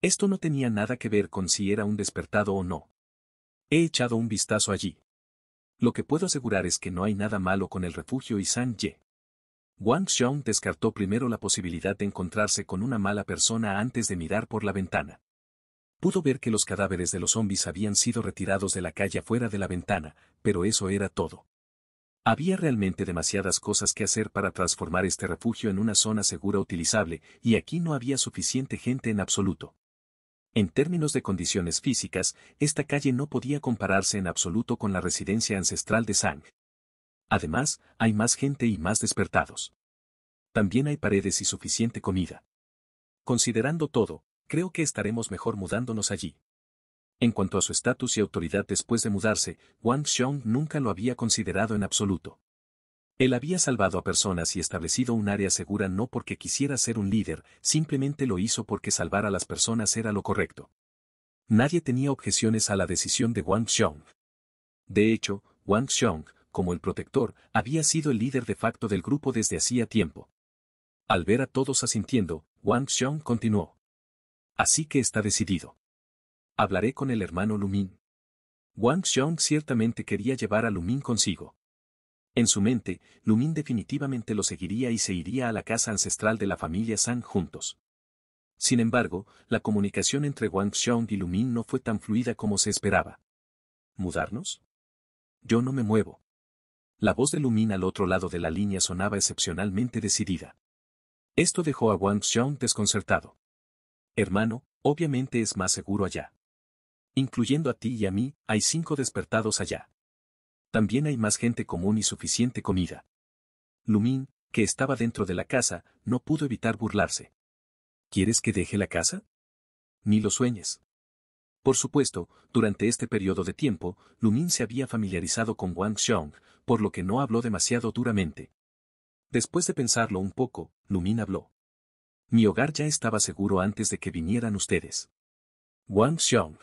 Esto no tenía nada que ver con si era un despertado o no. He echado un vistazo allí. Lo que puedo asegurar es que no hay nada malo con el refugio y San Ye. Wang Xiong descartó primero la posibilidad de encontrarse con una mala persona antes de mirar por la ventana. Pudo ver que los cadáveres de los zombies habían sido retirados de la calle fuera de la ventana, pero eso era todo. Había realmente demasiadas cosas que hacer para transformar este refugio en una zona segura utilizable, y aquí no había suficiente gente en absoluto. En términos de condiciones físicas, esta calle no podía compararse en absoluto con la residencia ancestral de Sang. Además, hay más gente y más despertados. También hay paredes y suficiente comida. Considerando todo, creo que estaremos mejor mudándonos allí. En cuanto a su estatus y autoridad después de mudarse, Wang Xiong nunca lo había considerado en absoluto. Él había salvado a personas y establecido un área segura no porque quisiera ser un líder, simplemente lo hizo porque salvar a las personas era lo correcto. Nadie tenía objeciones a la decisión de Wang Xiong. De hecho, Wang Xiong, como el protector, había sido el líder de facto del grupo desde hacía tiempo. Al ver a todos asintiendo, Wang Xiong continuó. Así que está decidido. Hablaré con el hermano Lumin. Wang Xiong ciertamente quería llevar a Lumin consigo. En su mente, Lumín definitivamente lo seguiría y se iría a la casa ancestral de la familia San juntos. Sin embargo, la comunicación entre Wang Xiong y Lumin no fue tan fluida como se esperaba. ¿Mudarnos? Yo no me muevo. La voz de Lumin al otro lado de la línea sonaba excepcionalmente decidida. Esto dejó a Wang Xiong desconcertado. Hermano, obviamente es más seguro allá. Incluyendo a ti y a mí, hay cinco despertados allá. También hay más gente común y suficiente comida. Lumín, que estaba dentro de la casa, no pudo evitar burlarse. ¿Quieres que deje la casa? Ni lo sueñes. Por supuesto, durante este periodo de tiempo, Lumín se había familiarizado con Wang Xiong, por lo que no habló demasiado duramente. Después de pensarlo un poco, Lumín habló. Mi hogar ya estaba seguro antes de que vinieran ustedes. Wang Xiong.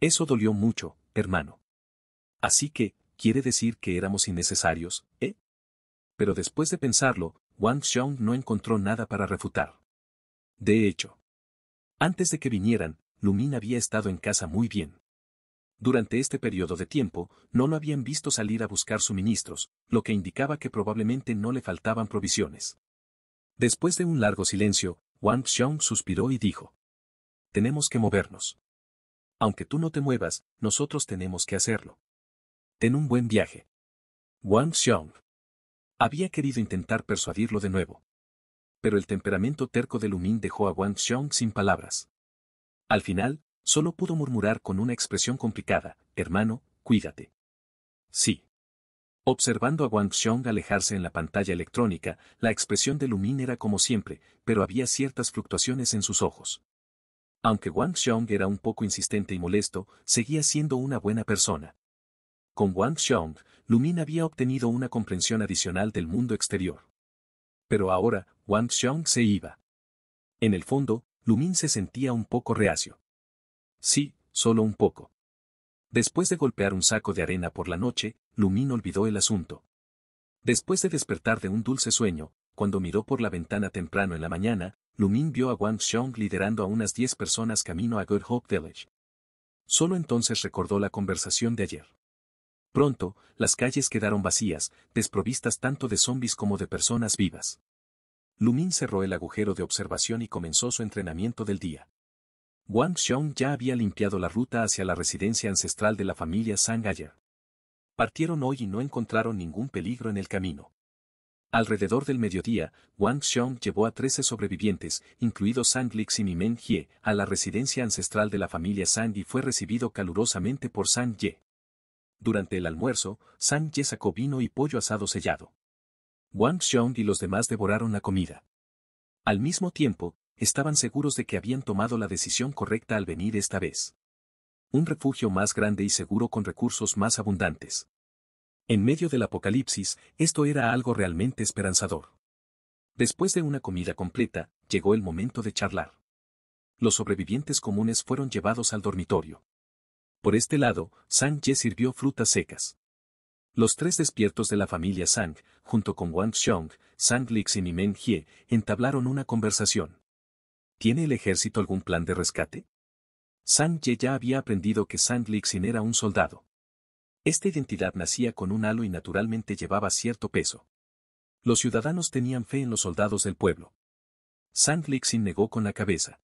Eso dolió mucho, hermano. Así que, quiere decir que éramos innecesarios, ¿eh? Pero después de pensarlo, Wang Xiong no encontró nada para refutar. De hecho, antes de que vinieran, Lumin había estado en casa muy bien. Durante este periodo de tiempo, no lo habían visto salir a buscar suministros, lo que indicaba que probablemente no le faltaban provisiones. Después de un largo silencio, Wang Xiong suspiró y dijo. Tenemos que movernos. Aunque tú no te muevas, nosotros tenemos que hacerlo. Ten un buen viaje. Wang Xiong. Había querido intentar persuadirlo de nuevo. Pero el temperamento terco de Lumin dejó a Wang Xiong sin palabras. Al final, solo pudo murmurar con una expresión complicada, hermano, cuídate. Sí. Observando a Wang Xiong alejarse en la pantalla electrónica, la expresión de Lumin era como siempre, pero había ciertas fluctuaciones en sus ojos. Aunque Wang Xiong era un poco insistente y molesto, seguía siendo una buena persona. Con Wang Xiong, Lumin había obtenido una comprensión adicional del mundo exterior. Pero ahora, Wang Xiong se iba. En el fondo, Lumin se sentía un poco reacio. Sí, solo un poco. Después de golpear un saco de arena por la noche, Lumin olvidó el asunto. Después de despertar de un dulce sueño, cuando miró por la ventana temprano en la mañana, Lumin vio a Wang Xiong liderando a unas diez personas camino a Good Hope Village. Solo entonces recordó la conversación de ayer. Pronto, las calles quedaron vacías, desprovistas tanto de zombis como de personas vivas. Lumin cerró el agujero de observación y comenzó su entrenamiento del día. Wang Xiong ya había limpiado la ruta hacia la residencia ancestral de la familia Zhang ayer. Partieron hoy y no encontraron ningún peligro en el camino. Alrededor del mediodía, Wang Xiong llevó a 13 sobrevivientes, incluidos Sang Lix y Mimen Hie, a la residencia ancestral de la familia Zhang y fue recibido calurosamente por Sang Ye. Durante el almuerzo, Sánchez sacó vino y pollo asado sellado. Wang Xiong y los demás devoraron la comida. Al mismo tiempo, estaban seguros de que habían tomado la decisión correcta al venir esta vez. Un refugio más grande y seguro con recursos más abundantes. En medio del apocalipsis, esto era algo realmente esperanzador. Después de una comida completa, llegó el momento de charlar. Los sobrevivientes comunes fueron llevados al dormitorio. Por este lado, Sang-ye sirvió frutas secas. Los tres despiertos de la familia Sang, junto con Wang Xiong, Sang Lixin y Meng Hie, entablaron una conversación. ¿Tiene el ejército algún plan de rescate? Sang Ye ya había aprendido que Sang Lixin era un soldado. Esta identidad nacía con un halo y naturalmente llevaba cierto peso. Los ciudadanos tenían fe en los soldados del pueblo. Sang Lixin negó con la cabeza.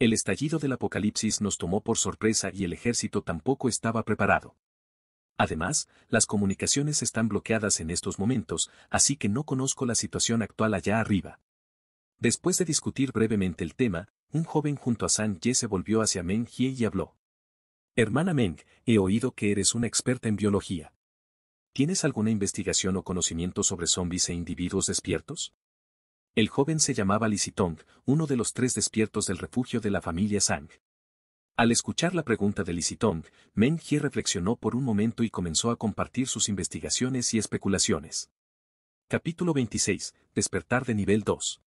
El estallido del apocalipsis nos tomó por sorpresa y el ejército tampoco estaba preparado. Además, las comunicaciones están bloqueadas en estos momentos, así que no conozco la situación actual allá arriba. Después de discutir brevemente el tema, un joven junto a San Ye se volvió hacia Meng y habló. Hermana Meng, he oído que eres una experta en biología. ¿Tienes alguna investigación o conocimiento sobre zombis e individuos despiertos? El joven se llamaba Lisitong, uno de los tres despiertos del refugio de la familia Sang. Al escuchar la pregunta de Lisitong, Meng Jie reflexionó por un momento y comenzó a compartir sus investigaciones y especulaciones. Capítulo 26. Despertar de nivel 2.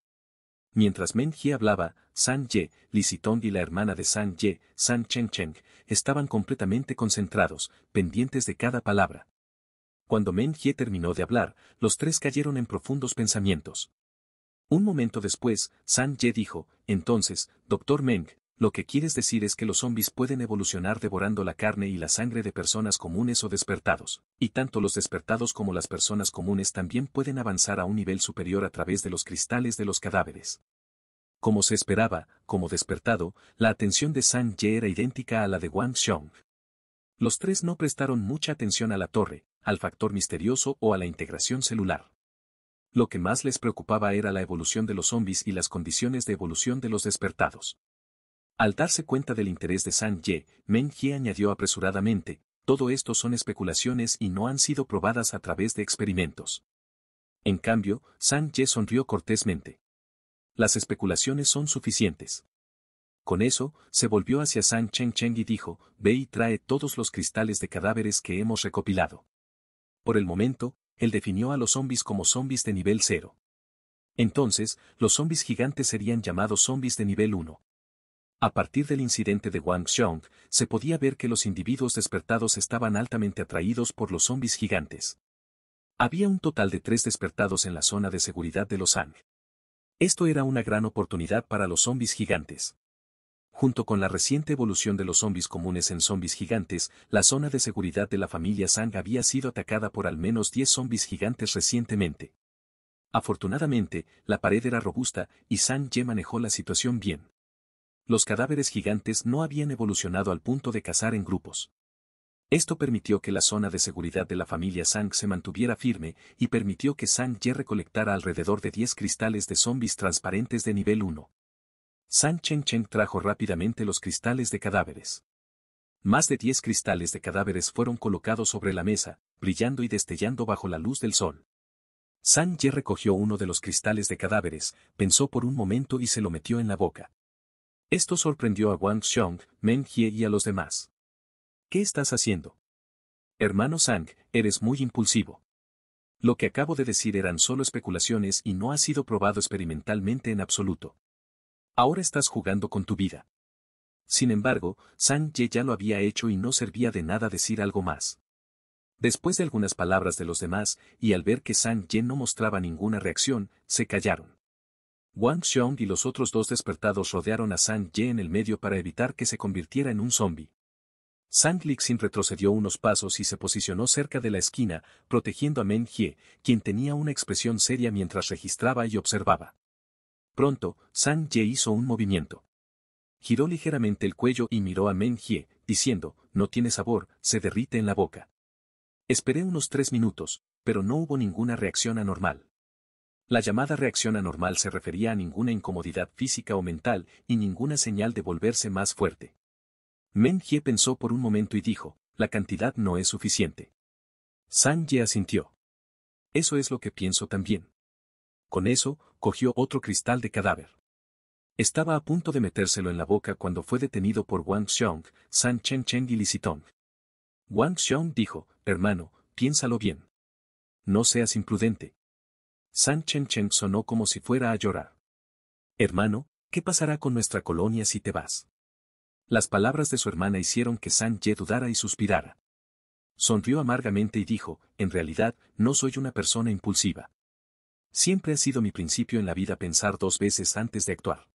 Mientras Meng Jie hablaba, San Ye, Lisitong y la hermana de San Ye, San Cheng estaban completamente concentrados, pendientes de cada palabra. Cuando Meng Jie terminó de hablar, los tres cayeron en profundos pensamientos. Un momento después, San Ye dijo, entonces, Doctor Meng, lo que quieres decir es que los zombies pueden evolucionar devorando la carne y la sangre de personas comunes o despertados, y tanto los despertados como las personas comunes también pueden avanzar a un nivel superior a través de los cristales de los cadáveres. Como se esperaba, como despertado, la atención de San Ye era idéntica a la de Wang Xiong. Los tres no prestaron mucha atención a la torre, al factor misterioso o a la integración celular. Lo que más les preocupaba era la evolución de los zombies y las condiciones de evolución de los despertados. Al darse cuenta del interés de San Ye, Meng añadió apresuradamente, todo esto son especulaciones y no han sido probadas a través de experimentos. En cambio, San Ye sonrió cortésmente. Las especulaciones son suficientes. Con eso, se volvió hacia San Cheng Cheng y dijo, ve y trae todos los cristales de cadáveres que hemos recopilado. Por el momento, él definió a los zombies como zombies de nivel 0. Entonces, los zombies gigantes serían llamados zombies de nivel 1. A partir del incidente de Wang Xiong, se podía ver que los individuos despertados estaban altamente atraídos por los zombies gigantes. Había un total de tres despertados en la zona de seguridad de Los Sang. Esto era una gran oportunidad para los zombies gigantes junto con la reciente evolución de los zombis comunes en zombis gigantes, la zona de seguridad de la familia Sang había sido atacada por al menos 10 zombis gigantes recientemente. Afortunadamente, la pared era robusta y Sang Ye manejó la situación bien. Los cadáveres gigantes no habían evolucionado al punto de cazar en grupos. Esto permitió que la zona de seguridad de la familia Sang se mantuviera firme y permitió que Sang Ye recolectara alrededor de 10 cristales de zombis transparentes de nivel 1. San Chen Chen trajo rápidamente los cristales de cadáveres. Más de diez cristales de cadáveres fueron colocados sobre la mesa, brillando y destellando bajo la luz del sol. San Ye recogió uno de los cristales de cadáveres, pensó por un momento y se lo metió en la boca. Esto sorprendió a Wang Xiong, Meng y a los demás. ¿Qué estás haciendo? Hermano Sang, eres muy impulsivo. Lo que acabo de decir eran solo especulaciones y no ha sido probado experimentalmente en absoluto. Ahora estás jugando con tu vida. Sin embargo, Sang Ye ya lo había hecho y no servía de nada decir algo más. Después de algunas palabras de los demás, y al ver que Sang Ye no mostraba ninguna reacción, se callaron. Wang Xiong y los otros dos despertados rodearon a Sang Ye en el medio para evitar que se convirtiera en un zombi. San Lixin retrocedió unos pasos y se posicionó cerca de la esquina, protegiendo a Meng Jie, quien tenía una expresión seria mientras registraba y observaba. Pronto, San Ye hizo un movimiento. Giró ligeramente el cuello y miró a Men Hie, diciendo, no tiene sabor, se derrite en la boca. Esperé unos tres minutos, pero no hubo ninguna reacción anormal. La llamada reacción anormal se refería a ninguna incomodidad física o mental y ninguna señal de volverse más fuerte. Men Hie pensó por un momento y dijo, la cantidad no es suficiente. San Ye asintió. Eso es lo que pienso también. Con eso, cogió otro cristal de cadáver. Estaba a punto de metérselo en la boca cuando fue detenido por Wang Xiong, San Chen Cheng y Zitong. Wang Xiong dijo, hermano, piénsalo bien. No seas imprudente. San Chen Cheng sonó como si fuera a llorar. Hermano, ¿qué pasará con nuestra colonia si te vas? Las palabras de su hermana hicieron que San Ye dudara y suspirara. Sonrió amargamente y dijo, en realidad, no soy una persona impulsiva. Siempre ha sido mi principio en la vida pensar dos veces antes de actuar.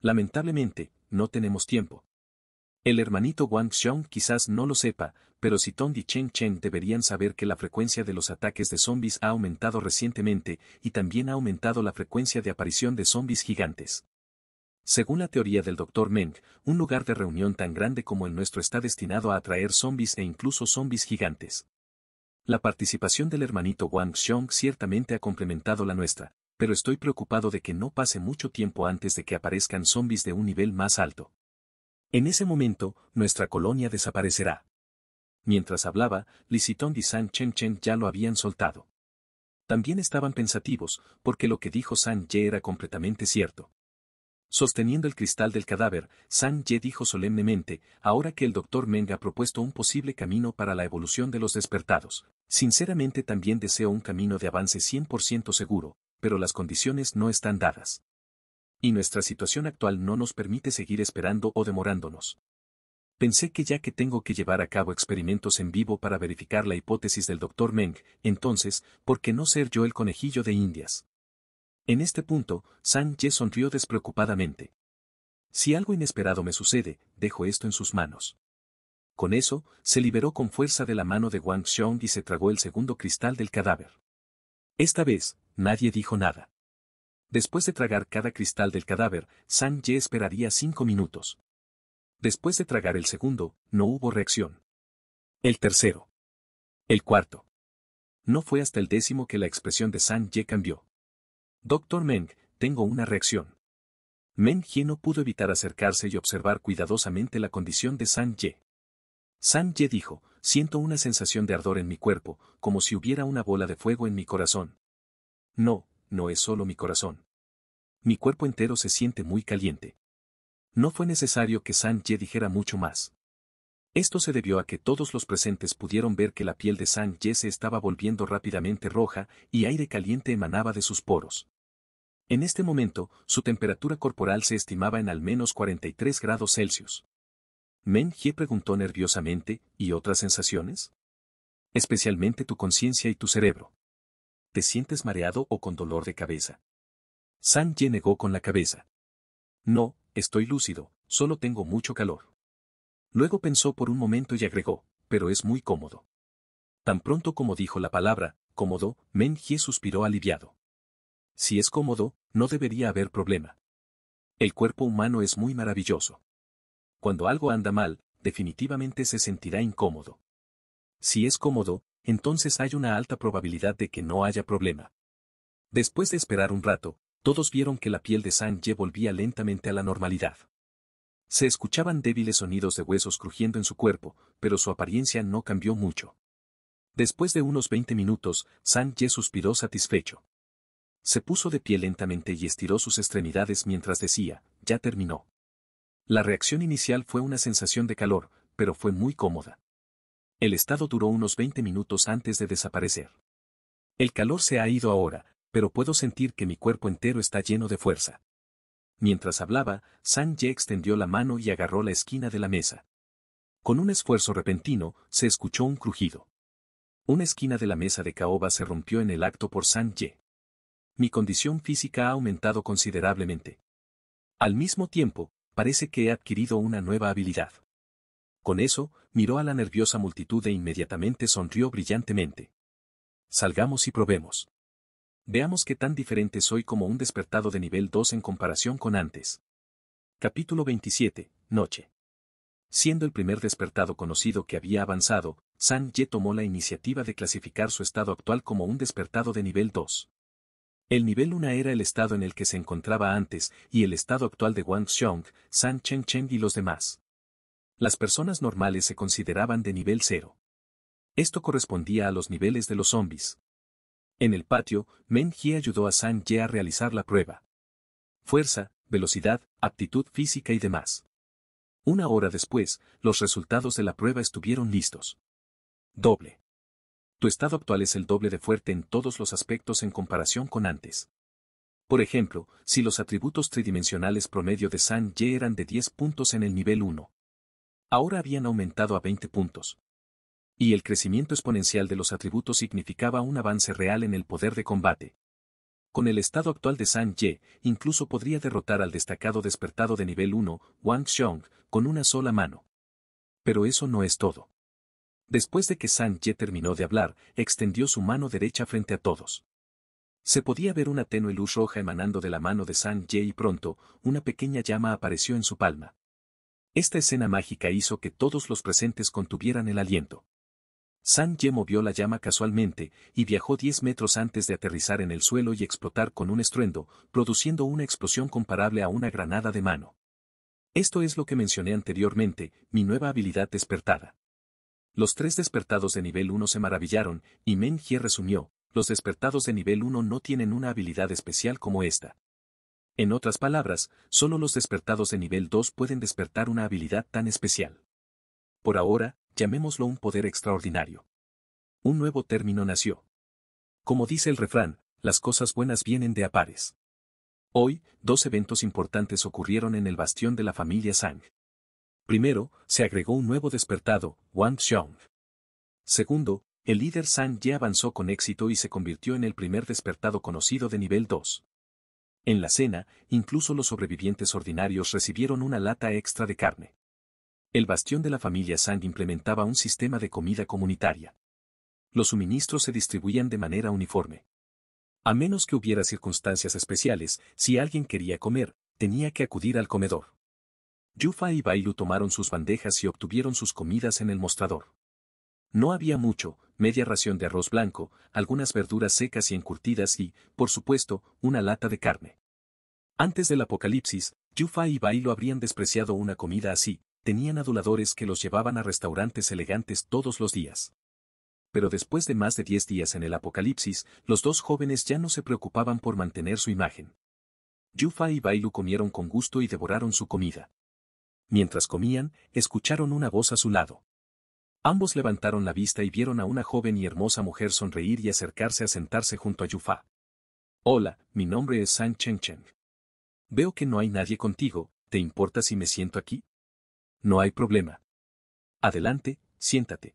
Lamentablemente, no tenemos tiempo. El hermanito Wang Xiong quizás no lo sepa, pero si Tong y Chen Chen deberían saber que la frecuencia de los ataques de zombies ha aumentado recientemente y también ha aumentado la frecuencia de aparición de zombies gigantes. Según la teoría del Dr. Meng, un lugar de reunión tan grande como el nuestro está destinado a atraer zombies e incluso zombies gigantes. La participación del hermanito Wang Xiong ciertamente ha complementado la nuestra, pero estoy preocupado de que no pase mucho tiempo antes de que aparezcan zombies de un nivel más alto. En ese momento, nuestra colonia desaparecerá. Mientras hablaba, Sitong y San Chen Chen ya lo habían soltado. También estaban pensativos, porque lo que dijo San Ye era completamente cierto. Sosteniendo el cristal del cadáver, San Ye dijo solemnemente, ahora que el doctor Meng ha propuesto un posible camino para la evolución de los despertados, sinceramente también deseo un camino de avance 100% seguro, pero las condiciones no están dadas. Y nuestra situación actual no nos permite seguir esperando o demorándonos. Pensé que ya que tengo que llevar a cabo experimentos en vivo para verificar la hipótesis del doctor Meng, entonces, ¿por qué no ser yo el conejillo de indias? En este punto, San Ye sonrió despreocupadamente. Si algo inesperado me sucede, dejo esto en sus manos. Con eso, se liberó con fuerza de la mano de Wang Xiong y se tragó el segundo cristal del cadáver. Esta vez, nadie dijo nada. Después de tragar cada cristal del cadáver, San Ye esperaría cinco minutos. Después de tragar el segundo, no hubo reacción. El tercero. El cuarto. No fue hasta el décimo que la expresión de San Ye cambió. Doctor Meng, tengo una reacción. Meng Jie no pudo evitar acercarse y observar cuidadosamente la condición de San Ye. San Ye dijo, siento una sensación de ardor en mi cuerpo, como si hubiera una bola de fuego en mi corazón. No, no es solo mi corazón. Mi cuerpo entero se siente muy caliente. No fue necesario que San Ye dijera mucho más. Esto se debió a que todos los presentes pudieron ver que la piel de San Ye se estaba volviendo rápidamente roja y aire caliente emanaba de sus poros. En este momento, su temperatura corporal se estimaba en al menos 43 grados Celsius. Men Ye preguntó nerviosamente, ¿y otras sensaciones? Especialmente tu conciencia y tu cerebro. ¿Te sientes mareado o con dolor de cabeza? San Ye negó con la cabeza. No, estoy lúcido, solo tengo mucho calor. Luego pensó por un momento y agregó, pero es muy cómodo. Tan pronto como dijo la palabra, cómodo, Mengie suspiró aliviado. Si es cómodo, no debería haber problema. El cuerpo humano es muy maravilloso. Cuando algo anda mal, definitivamente se sentirá incómodo. Si es cómodo, entonces hay una alta probabilidad de que no haya problema. Después de esperar un rato, todos vieron que la piel de Ye volvía lentamente a la normalidad. Se escuchaban débiles sonidos de huesos crujiendo en su cuerpo, pero su apariencia no cambió mucho. Después de unos 20 minutos, San Ye suspiró satisfecho. Se puso de pie lentamente y estiró sus extremidades mientras decía, ya terminó. La reacción inicial fue una sensación de calor, pero fue muy cómoda. El estado duró unos 20 minutos antes de desaparecer. El calor se ha ido ahora, pero puedo sentir que mi cuerpo entero está lleno de fuerza. Mientras hablaba, Ye extendió la mano y agarró la esquina de la mesa. Con un esfuerzo repentino, se escuchó un crujido. Una esquina de la mesa de caoba se rompió en el acto por San Ye. Mi condición física ha aumentado considerablemente. Al mismo tiempo, parece que he adquirido una nueva habilidad. Con eso, miró a la nerviosa multitud e inmediatamente sonrió brillantemente. Salgamos y probemos. Veamos qué tan diferente soy como un despertado de nivel 2 en comparación con antes. Capítulo 27. Noche. Siendo el primer despertado conocido que había avanzado, San Ye tomó la iniciativa de clasificar su estado actual como un despertado de nivel 2. El nivel 1 era el estado en el que se encontraba antes y el estado actual de Wang Xiong, San Cheng Cheng y los demás. Las personas normales se consideraban de nivel 0. Esto correspondía a los niveles de los zombies. En el patio, Men Ji ayudó a San Ye a realizar la prueba. Fuerza, velocidad, aptitud física y demás. Una hora después, los resultados de la prueba estuvieron listos. Doble. Tu estado actual es el doble de fuerte en todos los aspectos en comparación con antes. Por ejemplo, si los atributos tridimensionales promedio de San Ye eran de 10 puntos en el nivel 1. Ahora habían aumentado a 20 puntos y el crecimiento exponencial de los atributos significaba un avance real en el poder de combate. Con el estado actual de San Ye, incluso podría derrotar al destacado despertado de nivel 1, Wang Xiong, con una sola mano. Pero eso no es todo. Después de que San Ye terminó de hablar, extendió su mano derecha frente a todos. Se podía ver una tenue luz roja emanando de la mano de San Ye y pronto, una pequeña llama apareció en su palma. Esta escena mágica hizo que todos los presentes contuvieran el aliento. San Ye movió la llama casualmente y viajó 10 metros antes de aterrizar en el suelo y explotar con un estruendo, produciendo una explosión comparable a una granada de mano. Esto es lo que mencioné anteriormente, mi nueva habilidad despertada. Los tres despertados de nivel 1 se maravillaron, y Men resumió, los despertados de nivel 1 no tienen una habilidad especial como esta. En otras palabras, solo los despertados de nivel 2 pueden despertar una habilidad tan especial. Por ahora, llamémoslo un poder extraordinario. Un nuevo término nació. Como dice el refrán, las cosas buenas vienen de a pares. Hoy, dos eventos importantes ocurrieron en el bastión de la familia Sang. Primero, se agregó un nuevo despertado, Wang Xiong. Segundo, el líder Sang ya avanzó con éxito y se convirtió en el primer despertado conocido de nivel 2. En la cena, incluso los sobrevivientes ordinarios recibieron una lata extra de carne. El bastión de la familia Sang implementaba un sistema de comida comunitaria. Los suministros se distribuían de manera uniforme. A menos que hubiera circunstancias especiales, si alguien quería comer, tenía que acudir al comedor. Yufa y Bailu tomaron sus bandejas y obtuvieron sus comidas en el mostrador. No había mucho, media ración de arroz blanco, algunas verduras secas y encurtidas y, por supuesto, una lata de carne. Antes del apocalipsis, Yufa y Bailu habrían despreciado una comida así, tenían aduladores que los llevaban a restaurantes elegantes todos los días. Pero después de más de 10 días en el apocalipsis, los dos jóvenes ya no se preocupaban por mantener su imagen. Yufa y Bailu comieron con gusto y devoraron su comida. Mientras comían, escucharon una voz a su lado. Ambos levantaron la vista y vieron a una joven y hermosa mujer sonreír y acercarse a sentarse junto a Yufa. Hola, mi nombre es San Chengcheng. Veo que no hay nadie contigo, ¿te importa si me siento aquí? No hay problema. Adelante, siéntate.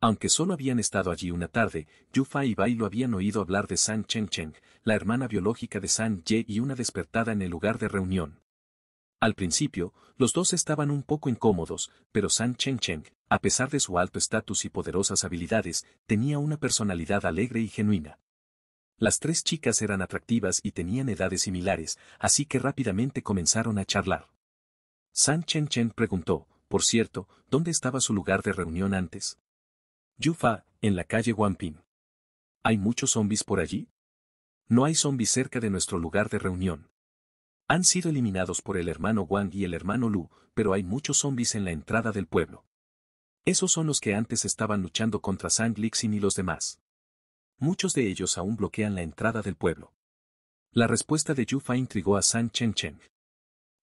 Aunque solo habían estado allí una tarde, Yufa y Bai lo habían oído hablar de San Cheng Cheng, la hermana biológica de San Ye y una despertada en el lugar de reunión. Al principio, los dos estaban un poco incómodos, pero San Cheng Cheng, a pesar de su alto estatus y poderosas habilidades, tenía una personalidad alegre y genuina. Las tres chicas eran atractivas y tenían edades similares, así que rápidamente comenzaron a charlar. San Chen Chen preguntó, por cierto, ¿dónde estaba su lugar de reunión antes? Yufa, en la calle Wanping. ¿Hay muchos zombis por allí? No hay zombies cerca de nuestro lugar de reunión. Han sido eliminados por el hermano Wang y el hermano Lu, pero hay muchos zombis en la entrada del pueblo. Esos son los que antes estaban luchando contra San Lixin y los demás. Muchos de ellos aún bloquean la entrada del pueblo. La respuesta de Yufa intrigó a San Chen Cheng.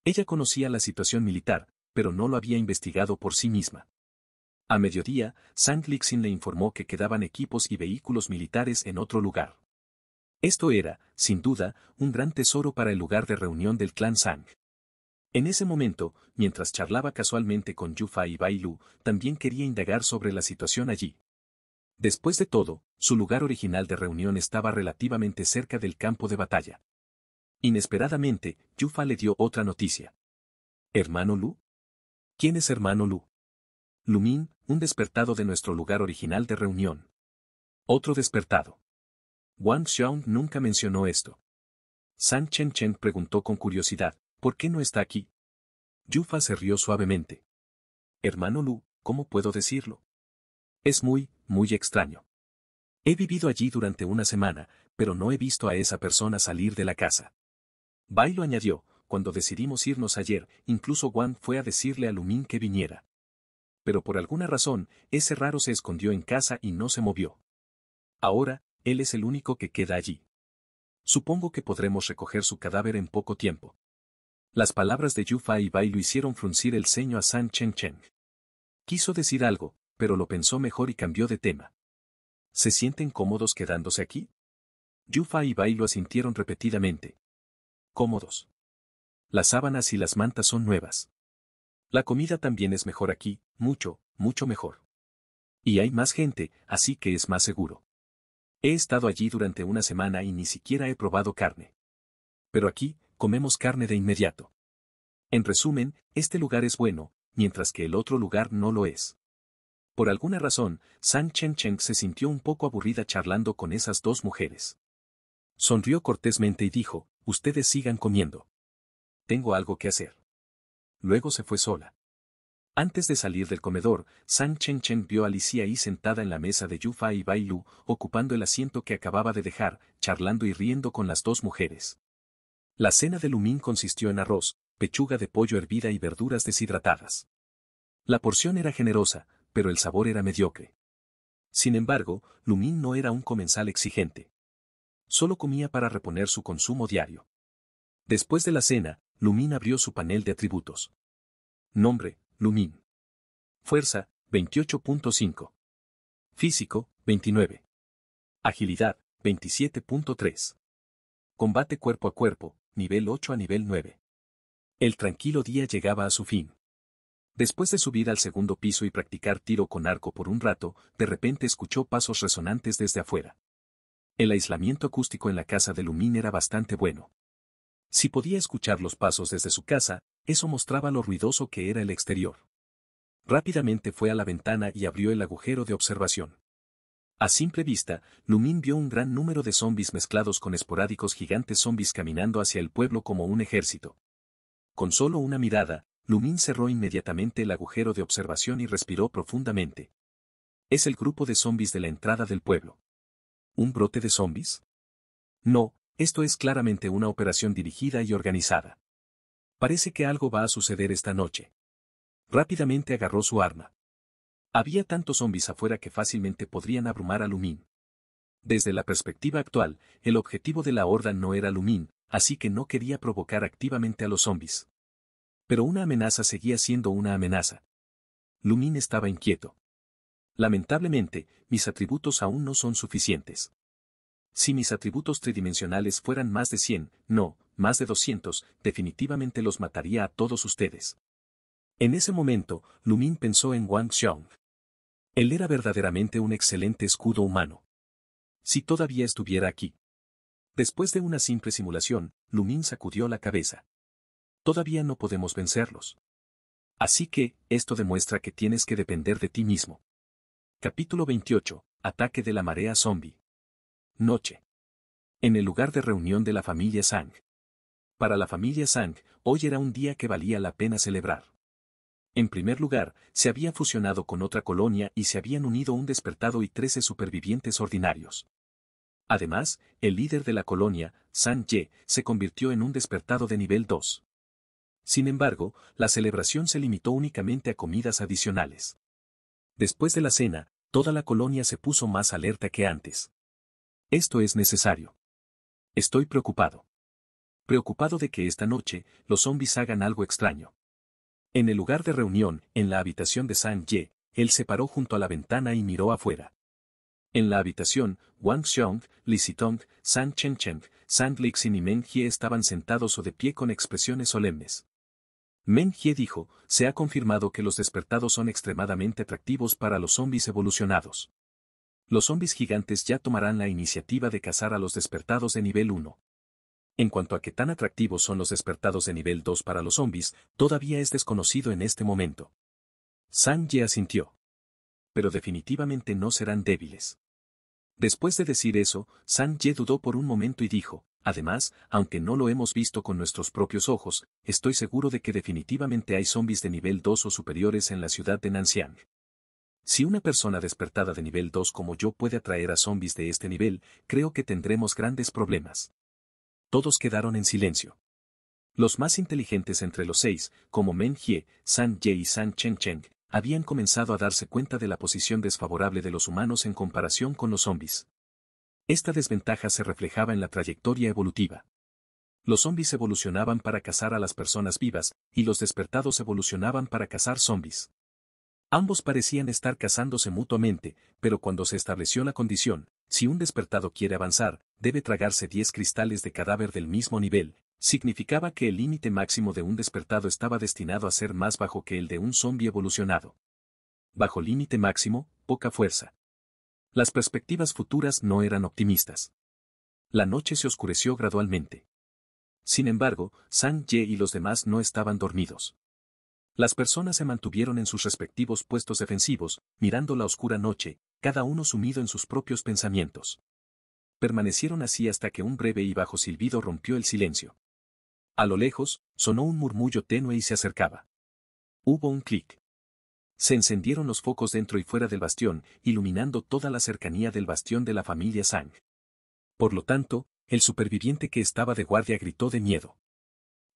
Ella conocía la situación militar, pero no lo había investigado por sí misma. A mediodía, Lixin le informó que quedaban equipos y vehículos militares en otro lugar. Esto era, sin duda, un gran tesoro para el lugar de reunión del clan Sang. En ese momento, mientras charlaba casualmente con Yufa y Bailu, también quería indagar sobre la situación allí. Después de todo, su lugar original de reunión estaba relativamente cerca del campo de batalla. Inesperadamente, Yufa le dio otra noticia. ¿Hermano Lu? ¿Quién es hermano Lu? Lumin, un despertado de nuestro lugar original de reunión. Otro despertado. Wang Xiong nunca mencionó esto. San Chen Chen preguntó con curiosidad, ¿por qué no está aquí? Yufa se rió suavemente. Hermano Lu, ¿cómo puedo decirlo? Es muy, muy extraño. He vivido allí durante una semana, pero no he visto a esa persona salir de la casa lo añadió, cuando decidimos irnos ayer, incluso Guan fue a decirle a Lumín que viniera. Pero por alguna razón, ese raro se escondió en casa y no se movió. Ahora, él es el único que queda allí. Supongo que podremos recoger su cadáver en poco tiempo. Las palabras de Yufa y Bai lo hicieron fruncir el ceño a San Cheng Cheng. Quiso decir algo, pero lo pensó mejor y cambió de tema. ¿Se sienten cómodos quedándose aquí? Yufa y Bai lo asintieron repetidamente, cómodos. Las sábanas y las mantas son nuevas. La comida también es mejor aquí, mucho, mucho mejor. Y hay más gente, así que es más seguro. He estado allí durante una semana y ni siquiera he probado carne. Pero aquí, comemos carne de inmediato. En resumen, este lugar es bueno, mientras que el otro lugar no lo es. Por alguna razón, San Chen Cheng se sintió un poco aburrida charlando con esas dos mujeres. Sonrió cortésmente y dijo, Ustedes sigan comiendo. Tengo algo que hacer. Luego se fue sola. Antes de salir del comedor, San Chen vio a Alicia ahí sentada en la mesa de Yufa y Bai Lu, ocupando el asiento que acababa de dejar, charlando y riendo con las dos mujeres. La cena de Lumín consistió en arroz, pechuga de pollo hervida y verduras deshidratadas. La porción era generosa, pero el sabor era mediocre. Sin embargo, Lumín no era un comensal exigente solo comía para reponer su consumo diario. Después de la cena, Lumín abrió su panel de atributos. Nombre, Lumín. Fuerza, 28.5. Físico, 29. Agilidad, 27.3. Combate cuerpo a cuerpo, nivel 8 a nivel 9. El tranquilo día llegaba a su fin. Después de subir al segundo piso y practicar tiro con arco por un rato, de repente escuchó pasos resonantes desde afuera. El aislamiento acústico en la casa de Lumín era bastante bueno. Si podía escuchar los pasos desde su casa, eso mostraba lo ruidoso que era el exterior. Rápidamente fue a la ventana y abrió el agujero de observación. A simple vista, Lumín vio un gran número de zombis mezclados con esporádicos gigantes zombis caminando hacia el pueblo como un ejército. Con solo una mirada, Lumín cerró inmediatamente el agujero de observación y respiró profundamente. Es el grupo de zombis de la entrada del pueblo. ¿Un brote de zombies? No, esto es claramente una operación dirigida y organizada. Parece que algo va a suceder esta noche. Rápidamente agarró su arma. Había tantos zombies afuera que fácilmente podrían abrumar a Lumín. Desde la perspectiva actual, el objetivo de la horda no era Lumin, así que no quería provocar activamente a los zombies. Pero una amenaza seguía siendo una amenaza. Lumin estaba inquieto. Lamentablemente, mis atributos aún no son suficientes. Si mis atributos tridimensionales fueran más de 100, no, más de 200, definitivamente los mataría a todos ustedes. En ese momento, Lumin pensó en Wang Xiong. Él era verdaderamente un excelente escudo humano. Si todavía estuviera aquí. Después de una simple simulación, Lumin sacudió la cabeza. Todavía no podemos vencerlos. Así que, esto demuestra que tienes que depender de ti mismo. Capítulo 28. Ataque de la marea zombie. Noche. En el lugar de reunión de la familia Sang. Para la familia Sang, hoy era un día que valía la pena celebrar. En primer lugar, se había fusionado con otra colonia y se habían unido un despertado y trece supervivientes ordinarios. Además, el líder de la colonia, Sang Ye, se convirtió en un despertado de nivel 2. Sin embargo, la celebración se limitó únicamente a comidas adicionales. Después de la cena, toda la colonia se puso más alerta que antes. Esto es necesario. Estoy preocupado. Preocupado de que esta noche los zombies hagan algo extraño. En el lugar de reunión, en la habitación de San Ye, él se paró junto a la ventana y miró afuera. En la habitación, Wang Xiong, Li Zitong, San Chen Cheng, San Lixin y Meng Jie estaban sentados o de pie con expresiones solemnes. Men dijo, se ha confirmado que los despertados son extremadamente atractivos para los zombies evolucionados. Los zombies gigantes ya tomarán la iniciativa de cazar a los despertados de nivel 1. En cuanto a qué tan atractivos son los despertados de nivel 2 para los zombies, todavía es desconocido en este momento. San asintió. Pero definitivamente no serán débiles. Después de decir eso, San Ye dudó por un momento y dijo, Además, aunque no lo hemos visto con nuestros propios ojos, estoy seguro de que definitivamente hay zombies de nivel 2 o superiores en la ciudad de Nanxiang. Si una persona despertada de nivel 2 como yo puede atraer a zombies de este nivel, creo que tendremos grandes problemas. Todos quedaron en silencio. Los más inteligentes entre los seis, como Men Hie, San Ye y San Cheng Cheng, habían comenzado a darse cuenta de la posición desfavorable de los humanos en comparación con los zombies. Esta desventaja se reflejaba en la trayectoria evolutiva. Los zombies evolucionaban para cazar a las personas vivas, y los despertados evolucionaban para cazar zombies. Ambos parecían estar cazándose mutuamente, pero cuando se estableció la condición, si un despertado quiere avanzar, debe tragarse 10 cristales de cadáver del mismo nivel, significaba que el límite máximo de un despertado estaba destinado a ser más bajo que el de un zombie evolucionado. Bajo límite máximo, poca fuerza. Las perspectivas futuras no eran optimistas. La noche se oscureció gradualmente. Sin embargo, Sang Ye y los demás no estaban dormidos. Las personas se mantuvieron en sus respectivos puestos defensivos, mirando la oscura noche, cada uno sumido en sus propios pensamientos. Permanecieron así hasta que un breve y bajo silbido rompió el silencio. A lo lejos, sonó un murmullo tenue y se acercaba. Hubo un clic. Se encendieron los focos dentro y fuera del bastión, iluminando toda la cercanía del bastión de la familia Sang. Por lo tanto, el superviviente que estaba de guardia gritó de miedo.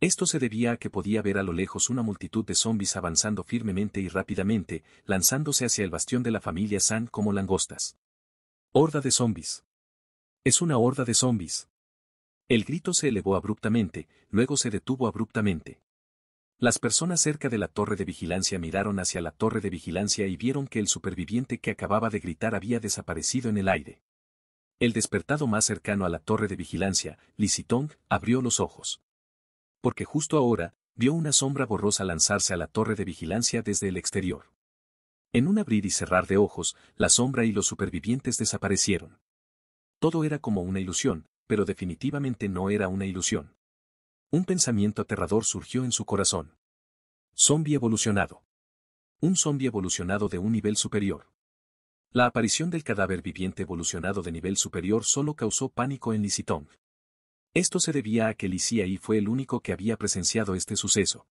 Esto se debía a que podía ver a lo lejos una multitud de zombis avanzando firmemente y rápidamente, lanzándose hacia el bastión de la familia Sang como langostas. Horda de zombis. Es una horda de zombis. El grito se elevó abruptamente, luego se detuvo abruptamente. Las personas cerca de la torre de vigilancia miraron hacia la torre de vigilancia y vieron que el superviviente que acababa de gritar había desaparecido en el aire. El despertado más cercano a la torre de vigilancia, Lisitong, abrió los ojos. Porque justo ahora, vio una sombra borrosa lanzarse a la torre de vigilancia desde el exterior. En un abrir y cerrar de ojos, la sombra y los supervivientes desaparecieron. Todo era como una ilusión, pero definitivamente no era una ilusión. Un pensamiento aterrador surgió en su corazón. Zombie evolucionado. Un zombie evolucionado de un nivel superior. La aparición del cadáver viviente evolucionado de nivel superior solo causó pánico en Lisitong. Esto se debía a que y fue el único que había presenciado este suceso.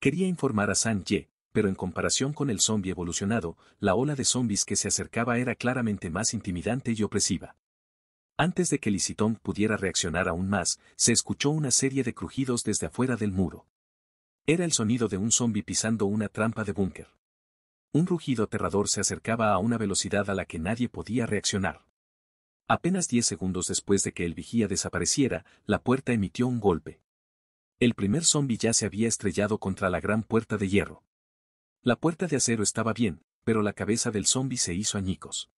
Quería informar a San Ye, pero en comparación con el zombie evolucionado, la ola de zombies que se acercaba era claramente más intimidante y opresiva. Antes de que Licitón pudiera reaccionar aún más, se escuchó una serie de crujidos desde afuera del muro. Era el sonido de un zombi pisando una trampa de búnker. Un rugido aterrador se acercaba a una velocidad a la que nadie podía reaccionar. Apenas diez segundos después de que el vigía desapareciera, la puerta emitió un golpe. El primer zombi ya se había estrellado contra la gran puerta de hierro. La puerta de acero estaba bien, pero la cabeza del zombi se hizo añicos.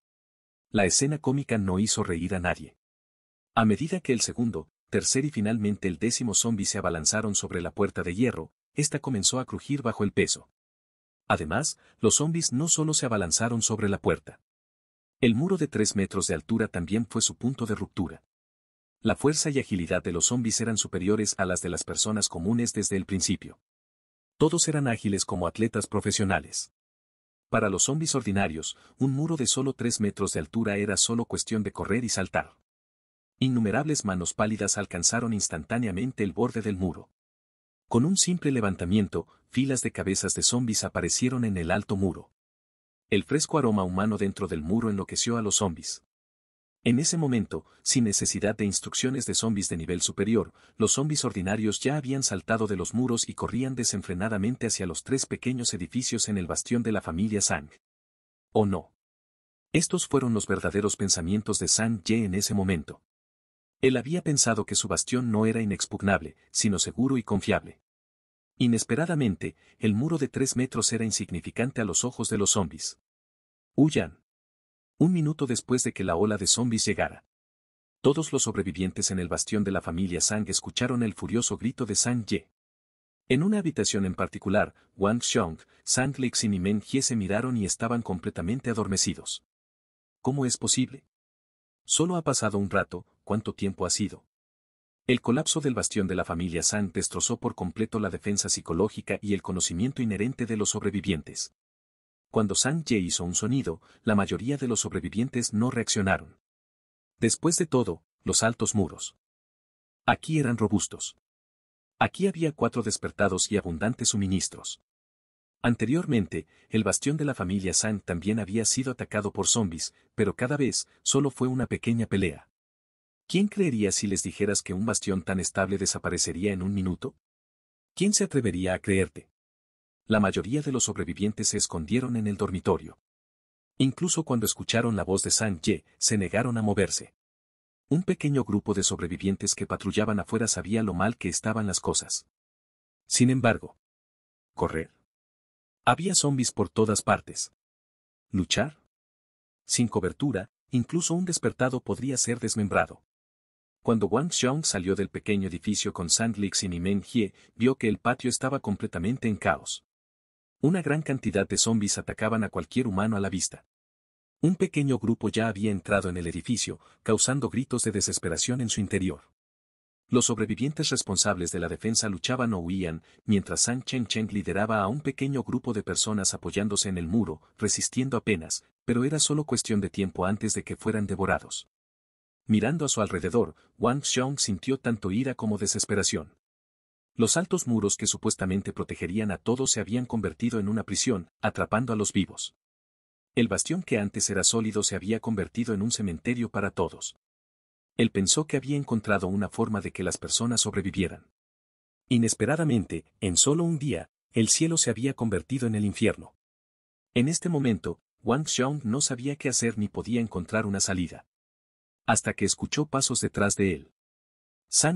La escena cómica no hizo reír a nadie. A medida que el segundo, tercer y finalmente el décimo zombi se abalanzaron sobre la puerta de hierro, esta comenzó a crujir bajo el peso. Además, los zombis no solo se abalanzaron sobre la puerta. El muro de tres metros de altura también fue su punto de ruptura. La fuerza y agilidad de los zombis eran superiores a las de las personas comunes desde el principio. Todos eran ágiles como atletas profesionales. Para los zombis ordinarios, un muro de solo tres metros de altura era solo cuestión de correr y saltar. Innumerables manos pálidas alcanzaron instantáneamente el borde del muro. Con un simple levantamiento, filas de cabezas de zombis aparecieron en el alto muro. El fresco aroma humano dentro del muro enloqueció a los zombis. En ese momento, sin necesidad de instrucciones de zombies de nivel superior, los zombies ordinarios ya habían saltado de los muros y corrían desenfrenadamente hacia los tres pequeños edificios en el bastión de la familia Sang. ¿O no? Estos fueron los verdaderos pensamientos de Sang Ye en ese momento. Él había pensado que su bastión no era inexpugnable, sino seguro y confiable. Inesperadamente, el muro de tres metros era insignificante a los ojos de los zombies. Huyan. Un minuto después de que la ola de zombies llegara. Todos los sobrevivientes en el bastión de la familia Sang escucharon el furioso grito de Sang Ye. En una habitación en particular, Wang Xiong, Sang Lixin y Men Jie se miraron y estaban completamente adormecidos. ¿Cómo es posible? Solo ha pasado un rato, ¿cuánto tiempo ha sido? El colapso del bastión de la familia Sang destrozó por completo la defensa psicológica y el conocimiento inherente de los sobrevivientes. Cuando Sanjay hizo un sonido, la mayoría de los sobrevivientes no reaccionaron. Después de todo, los altos muros. Aquí eran robustos. Aquí había cuatro despertados y abundantes suministros. Anteriormente, el bastión de la familia San también había sido atacado por zombies, pero cada vez solo fue una pequeña pelea. ¿Quién creería si les dijeras que un bastión tan estable desaparecería en un minuto? ¿Quién se atrevería a creerte? La mayoría de los sobrevivientes se escondieron en el dormitorio. Incluso cuando escucharon la voz de San Ye, se negaron a moverse. Un pequeño grupo de sobrevivientes que patrullaban afuera sabía lo mal que estaban las cosas. Sin embargo, correr. Había zombis por todas partes. Luchar. Sin cobertura, incluso un despertado podría ser desmembrado. Cuando Wang Xiong salió del pequeño edificio con Sand y Meng Hie, vio que el patio estaba completamente en caos. Una gran cantidad de zombis atacaban a cualquier humano a la vista. Un pequeño grupo ya había entrado en el edificio, causando gritos de desesperación en su interior. Los sobrevivientes responsables de la defensa luchaban o huían, mientras San Chen Cheng lideraba a un pequeño grupo de personas apoyándose en el muro, resistiendo apenas, pero era solo cuestión de tiempo antes de que fueran devorados. Mirando a su alrededor, Wang Xiong sintió tanto ira como desesperación. Los altos muros que supuestamente protegerían a todos se habían convertido en una prisión, atrapando a los vivos. El bastión que antes era sólido se había convertido en un cementerio para todos. Él pensó que había encontrado una forma de que las personas sobrevivieran. Inesperadamente, en solo un día, el cielo se había convertido en el infierno. En este momento, Wang Xiong no sabía qué hacer ni podía encontrar una salida. Hasta que escuchó pasos detrás de él.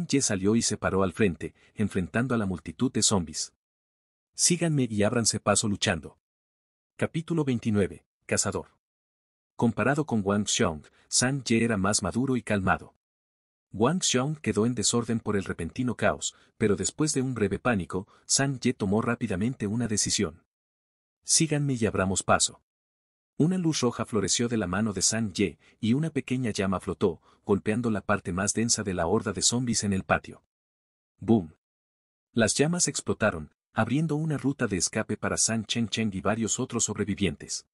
Ye salió y se paró al frente, enfrentando a la multitud de zombies. Síganme y abranse paso luchando. Capítulo 29. Cazador. Comparado con Wang Xiong, San Ye era más maduro y calmado. Wang Xiong quedó en desorden por el repentino caos, pero después de un breve pánico, San Ye tomó rápidamente una decisión. Síganme y abramos paso. Una luz roja floreció de la mano de San Ye, y una pequeña llama flotó, golpeando la parte más densa de la horda de zombies en el patio. ¡Boom! Las llamas explotaron, abriendo una ruta de escape para San Chen Cheng y varios otros sobrevivientes.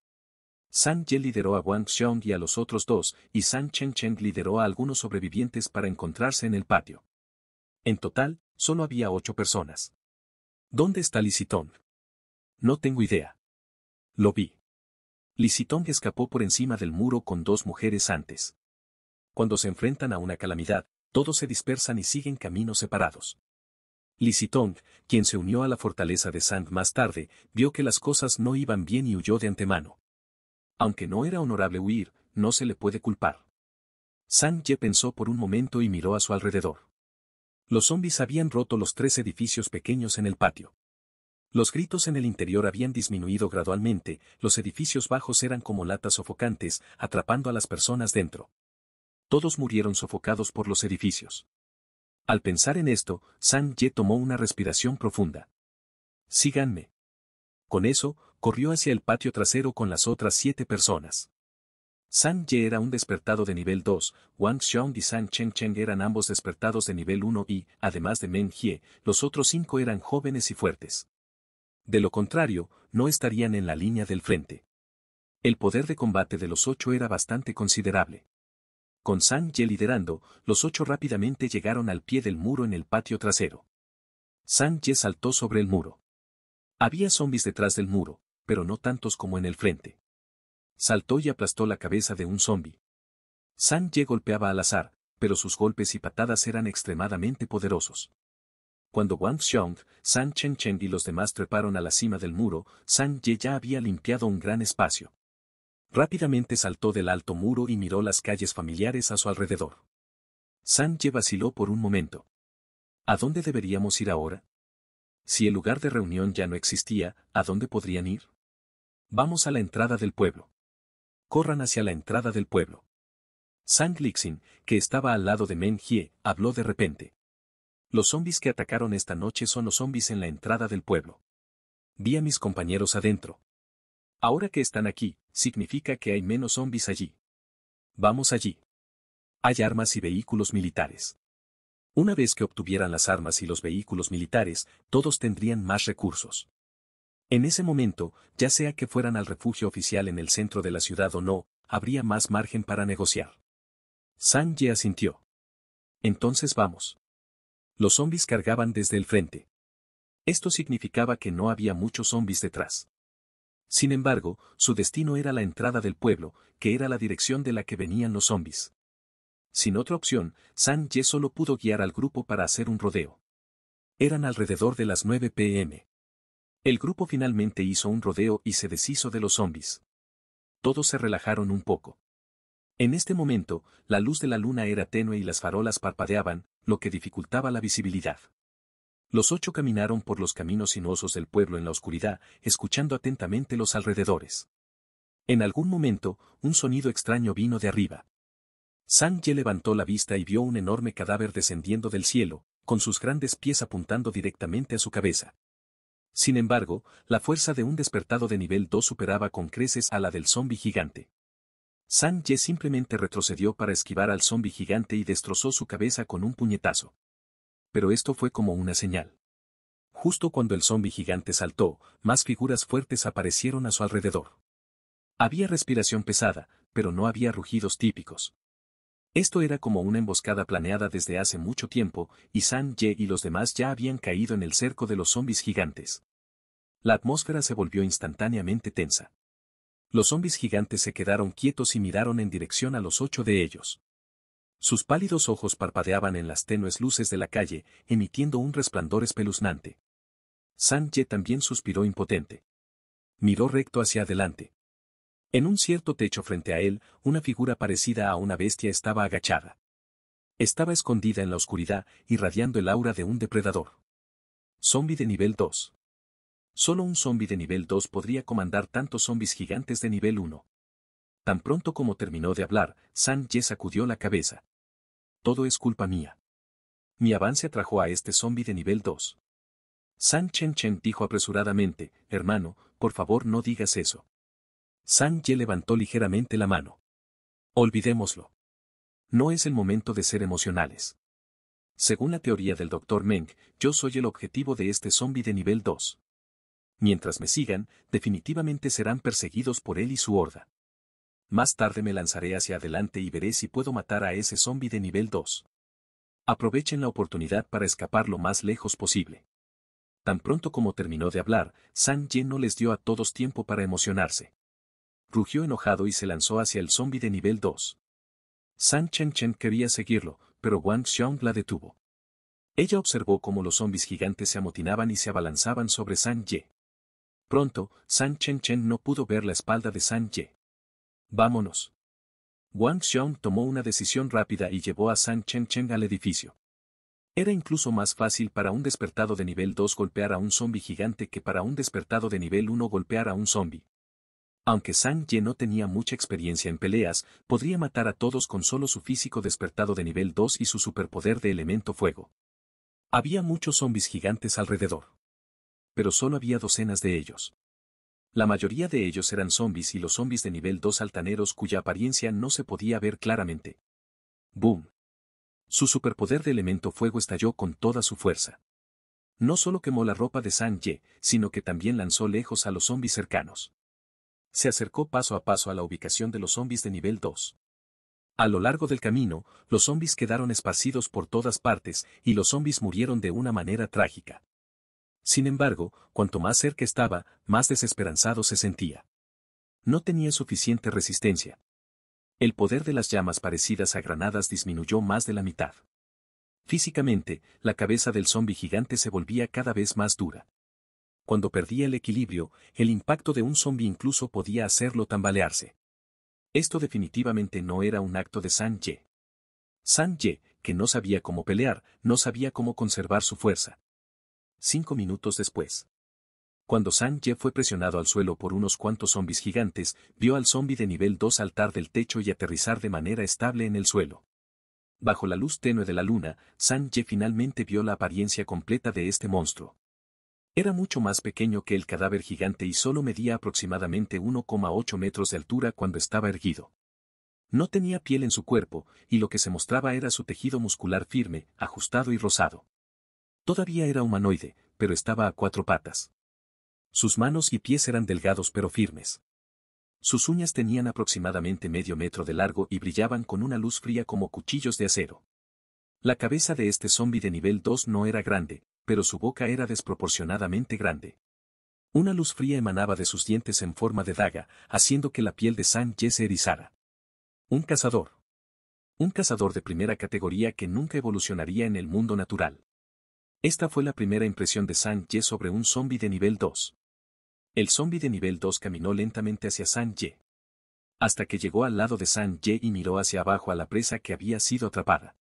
San Ye lideró a Wang Xiong y a los otros dos, y San Chen Cheng lideró a algunos sobrevivientes para encontrarse en el patio. En total, solo había ocho personas. ¿Dónde está Licitón? No tengo idea. Lo vi. Tong escapó por encima del muro con dos mujeres antes. Cuando se enfrentan a una calamidad, todos se dispersan y siguen caminos separados. Tong, quien se unió a la fortaleza de Sand más tarde, vio que las cosas no iban bien y huyó de antemano. Aunque no era honorable huir, no se le puede culpar. Sand Ye pensó por un momento y miró a su alrededor. Los zombis habían roto los tres edificios pequeños en el patio. Los gritos en el interior habían disminuido gradualmente, los edificios bajos eran como latas sofocantes, atrapando a las personas dentro. Todos murieron sofocados por los edificios. Al pensar en esto, San Ye tomó una respiración profunda. Síganme. Con eso, corrió hacia el patio trasero con las otras siete personas. San Ye era un despertado de nivel 2, Wang Xiong y San Cheng Cheng eran ambos despertados de nivel 1 y, además de Meng Hie, los otros cinco eran jóvenes y fuertes. De lo contrario, no estarían en la línea del frente. El poder de combate de los ocho era bastante considerable. Con San Ye liderando, los ocho rápidamente llegaron al pie del muro en el patio trasero. San Ye saltó sobre el muro. Había zombies detrás del muro, pero no tantos como en el frente. Saltó y aplastó la cabeza de un zombi. San Ye golpeaba al azar, pero sus golpes y patadas eran extremadamente poderosos. Cuando Wang Xiong, San Chen y los demás treparon a la cima del muro, San Ye ya había limpiado un gran espacio. Rápidamente saltó del alto muro y miró las calles familiares a su alrededor. San Ye vaciló por un momento. ¿A dónde deberíamos ir ahora? Si el lugar de reunión ya no existía, ¿a dónde podrían ir? Vamos a la entrada del pueblo. Corran hacia la entrada del pueblo. Sang Lixin, que estaba al lado de Meng Hie, habló de repente. Los zombis que atacaron esta noche son los zombis en la entrada del pueblo. Vi a mis compañeros adentro. Ahora que están aquí, significa que hay menos zombis allí. Vamos allí. Hay armas y vehículos militares. Una vez que obtuvieran las armas y los vehículos militares, todos tendrían más recursos. En ese momento, ya sea que fueran al refugio oficial en el centro de la ciudad o no, habría más margen para negociar. San asintió. Entonces vamos. Los zombis cargaban desde el frente. Esto significaba que no había muchos zombis detrás. Sin embargo, su destino era la entrada del pueblo, que era la dirección de la que venían los zombis. Sin otra opción, San Ye solo pudo guiar al grupo para hacer un rodeo. Eran alrededor de las 9 pm. El grupo finalmente hizo un rodeo y se deshizo de los zombis. Todos se relajaron un poco. En este momento, la luz de la luna era tenue y las farolas parpadeaban, lo que dificultaba la visibilidad. Los ocho caminaron por los caminos sinuosos del pueblo en la oscuridad, escuchando atentamente los alrededores. En algún momento, un sonido extraño vino de arriba. Ye levantó la vista y vio un enorme cadáver descendiendo del cielo, con sus grandes pies apuntando directamente a su cabeza. Sin embargo, la fuerza de un despertado de nivel 2 superaba con creces a la del zombi gigante. San Ye simplemente retrocedió para esquivar al zombi gigante y destrozó su cabeza con un puñetazo. Pero esto fue como una señal. Justo cuando el zombi gigante saltó, más figuras fuertes aparecieron a su alrededor. Había respiración pesada, pero no había rugidos típicos. Esto era como una emboscada planeada desde hace mucho tiempo, y San Ye y los demás ya habían caído en el cerco de los zombis gigantes. La atmósfera se volvió instantáneamente tensa. Los zombis gigantes se quedaron quietos y miraron en dirección a los ocho de ellos. Sus pálidos ojos parpadeaban en las tenues luces de la calle, emitiendo un resplandor espeluznante. Sánchez también suspiró impotente. Miró recto hacia adelante. En un cierto techo frente a él, una figura parecida a una bestia estaba agachada. Estaba escondida en la oscuridad, irradiando el aura de un depredador. Zombie de nivel 2. Solo un zombie de nivel 2 podría comandar tantos zombis gigantes de nivel 1. Tan pronto como terminó de hablar, San Ye sacudió la cabeza. Todo es culpa mía. Mi avance atrajo a este zombie de nivel 2. San Chen Chen dijo apresuradamente, hermano, por favor no digas eso. San Ye levantó ligeramente la mano. Olvidémoslo. No es el momento de ser emocionales. Según la teoría del Dr. Meng, yo soy el objetivo de este zombie de nivel 2 mientras me sigan, definitivamente serán perseguidos por él y su horda. Más tarde me lanzaré hacia adelante y veré si puedo matar a ese zombie de nivel 2. Aprovechen la oportunidad para escapar lo más lejos posible. Tan pronto como terminó de hablar, San Ye no les dio a todos tiempo para emocionarse. Rugió enojado y se lanzó hacia el zombie de nivel 2. San Chen quería seguirlo, pero Wang Xiong la detuvo. Ella observó cómo los zombis gigantes se amotinaban y se abalanzaban sobre San Ye. Pronto, San Chen Chen no pudo ver la espalda de San Ye. Vámonos. Wang Xiong tomó una decisión rápida y llevó a San Chen Chen al edificio. Era incluso más fácil para un despertado de nivel 2 golpear a un zombi gigante que para un despertado de nivel 1 golpear a un zombi. Aunque San Ye no tenía mucha experiencia en peleas, podría matar a todos con solo su físico despertado de nivel 2 y su superpoder de elemento fuego. Había muchos zombis gigantes alrededor pero solo había docenas de ellos. La mayoría de ellos eran zombies y los zombies de nivel 2 altaneros cuya apariencia no se podía ver claramente. ¡Boom! Su superpoder de elemento fuego estalló con toda su fuerza. No solo quemó la ropa de San Ye, sino que también lanzó lejos a los zombies cercanos. Se acercó paso a paso a la ubicación de los zombies de nivel 2. A lo largo del camino, los zombies quedaron esparcidos por todas partes y los zombies murieron de una manera trágica. Sin embargo, cuanto más cerca estaba, más desesperanzado se sentía. No tenía suficiente resistencia. El poder de las llamas parecidas a granadas disminuyó más de la mitad. Físicamente, la cabeza del zombi gigante se volvía cada vez más dura. Cuando perdía el equilibrio, el impacto de un zombi incluso podía hacerlo tambalearse. Esto definitivamente no era un acto de San Ye. San Ye, que no sabía cómo pelear, no sabía cómo conservar su fuerza cinco minutos después. Cuando Sanje fue presionado al suelo por unos cuantos zombis gigantes, vio al zombi de nivel 2 saltar del techo y aterrizar de manera estable en el suelo. Bajo la luz tenue de la luna, Sanje finalmente vio la apariencia completa de este monstruo. Era mucho más pequeño que el cadáver gigante y solo medía aproximadamente 1,8 metros de altura cuando estaba erguido. No tenía piel en su cuerpo, y lo que se mostraba era su tejido muscular firme, ajustado y rosado. Todavía era humanoide, pero estaba a cuatro patas. Sus manos y pies eran delgados pero firmes. Sus uñas tenían aproximadamente medio metro de largo y brillaban con una luz fría como cuchillos de acero. La cabeza de este zombi de nivel 2 no era grande, pero su boca era desproporcionadamente grande. Una luz fría emanaba de sus dientes en forma de daga, haciendo que la piel de San se erizara. Un cazador. Un cazador de primera categoría que nunca evolucionaría en el mundo natural. Esta fue la primera impresión de San-Ye sobre un zombi de nivel 2. El zombi de nivel 2 caminó lentamente hacia San-Ye. Hasta que llegó al lado de San-Ye y miró hacia abajo a la presa que había sido atrapada.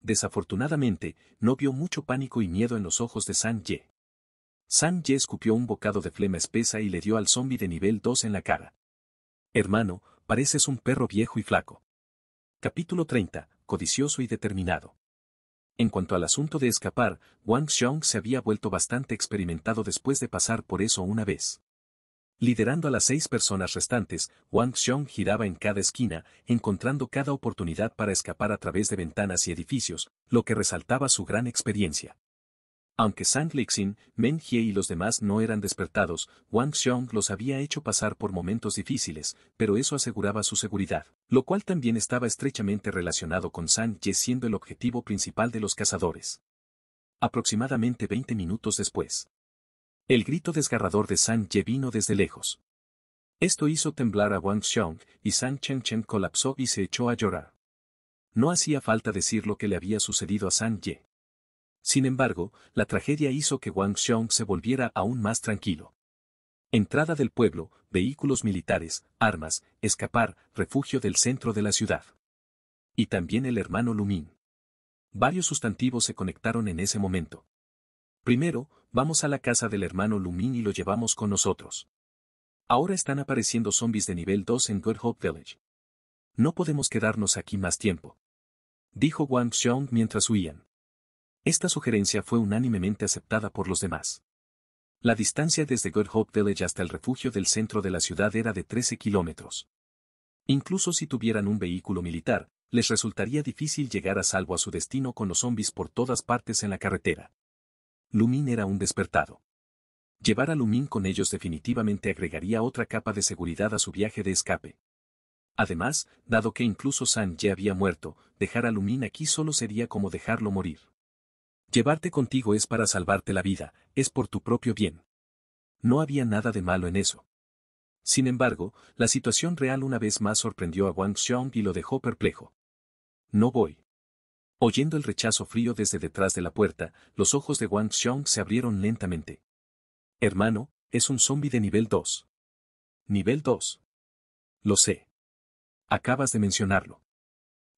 Desafortunadamente, no vio mucho pánico y miedo en los ojos de San-Ye. San-Ye escupió un bocado de flema espesa y le dio al zombi de nivel 2 en la cara. Hermano, pareces un perro viejo y flaco. Capítulo 30. Codicioso y determinado. En cuanto al asunto de escapar, Wang Xiong se había vuelto bastante experimentado después de pasar por eso una vez. Liderando a las seis personas restantes, Wang Xiong giraba en cada esquina, encontrando cada oportunidad para escapar a través de ventanas y edificios, lo que resaltaba su gran experiencia. Aunque Sang Lixin, Meng y los demás no eran despertados, Wang Xiong los había hecho pasar por momentos difíciles, pero eso aseguraba su seguridad, lo cual también estaba estrechamente relacionado con Sang Ye siendo el objetivo principal de los cazadores. Aproximadamente 20 minutos después. El grito desgarrador de Sang Ye vino desde lejos. Esto hizo temblar a Wang Xiong, y San Chen Chen colapsó y se echó a llorar. No hacía falta decir lo que le había sucedido a San Ye. Sin embargo, la tragedia hizo que Wang Xiong se volviera aún más tranquilo. Entrada del pueblo, vehículos militares, armas, escapar, refugio del centro de la ciudad. Y también el hermano Lumin. Varios sustantivos se conectaron en ese momento. Primero, vamos a la casa del hermano Lumin y lo llevamos con nosotros. Ahora están apareciendo zombies de nivel 2 en Good Hope Village. No podemos quedarnos aquí más tiempo. Dijo Wang Xiong mientras huían. Esta sugerencia fue unánimemente aceptada por los demás. La distancia desde Good Hope Village hasta el refugio del centro de la ciudad era de 13 kilómetros. Incluso si tuvieran un vehículo militar, les resultaría difícil llegar a salvo a su destino con los zombies por todas partes en la carretera. Lumin era un despertado. Llevar a Lumin con ellos definitivamente agregaría otra capa de seguridad a su viaje de escape. Además, dado que incluso San ya había muerto, dejar a Lumin aquí solo sería como dejarlo morir. Llevarte contigo es para salvarte la vida, es por tu propio bien. No había nada de malo en eso. Sin embargo, la situación real una vez más sorprendió a Wang Xiong y lo dejó perplejo. No voy. Oyendo el rechazo frío desde detrás de la puerta, los ojos de Wang Xiong se abrieron lentamente. Hermano, es un zombi de nivel 2. Nivel 2. Lo sé. Acabas de mencionarlo.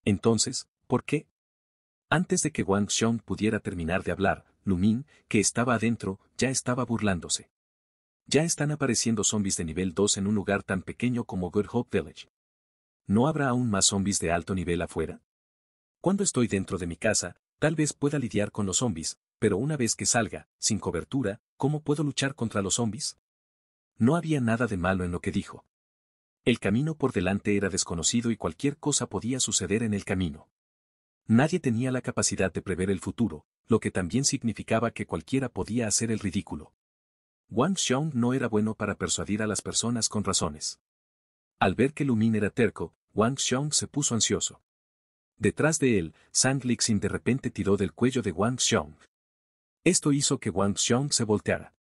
Entonces, ¿por qué? Antes de que Wang Xiong pudiera terminar de hablar, Lumin, que estaba adentro, ya estaba burlándose. Ya están apareciendo zombies de nivel 2 en un lugar tan pequeño como Good Hope Village. ¿No habrá aún más zombies de alto nivel afuera? Cuando estoy dentro de mi casa, tal vez pueda lidiar con los zombies, pero una vez que salga, sin cobertura, ¿cómo puedo luchar contra los zombies? No había nada de malo en lo que dijo. El camino por delante era desconocido y cualquier cosa podía suceder en el camino. Nadie tenía la capacidad de prever el futuro, lo que también significaba que cualquiera podía hacer el ridículo. Wang Xiong no era bueno para persuadir a las personas con razones. Al ver que Lumin era terco, Wang Xiong se puso ansioso. Detrás de él, Sang Lixin de repente tiró del cuello de Wang Xiong. Esto hizo que Wang Xiong se volteara.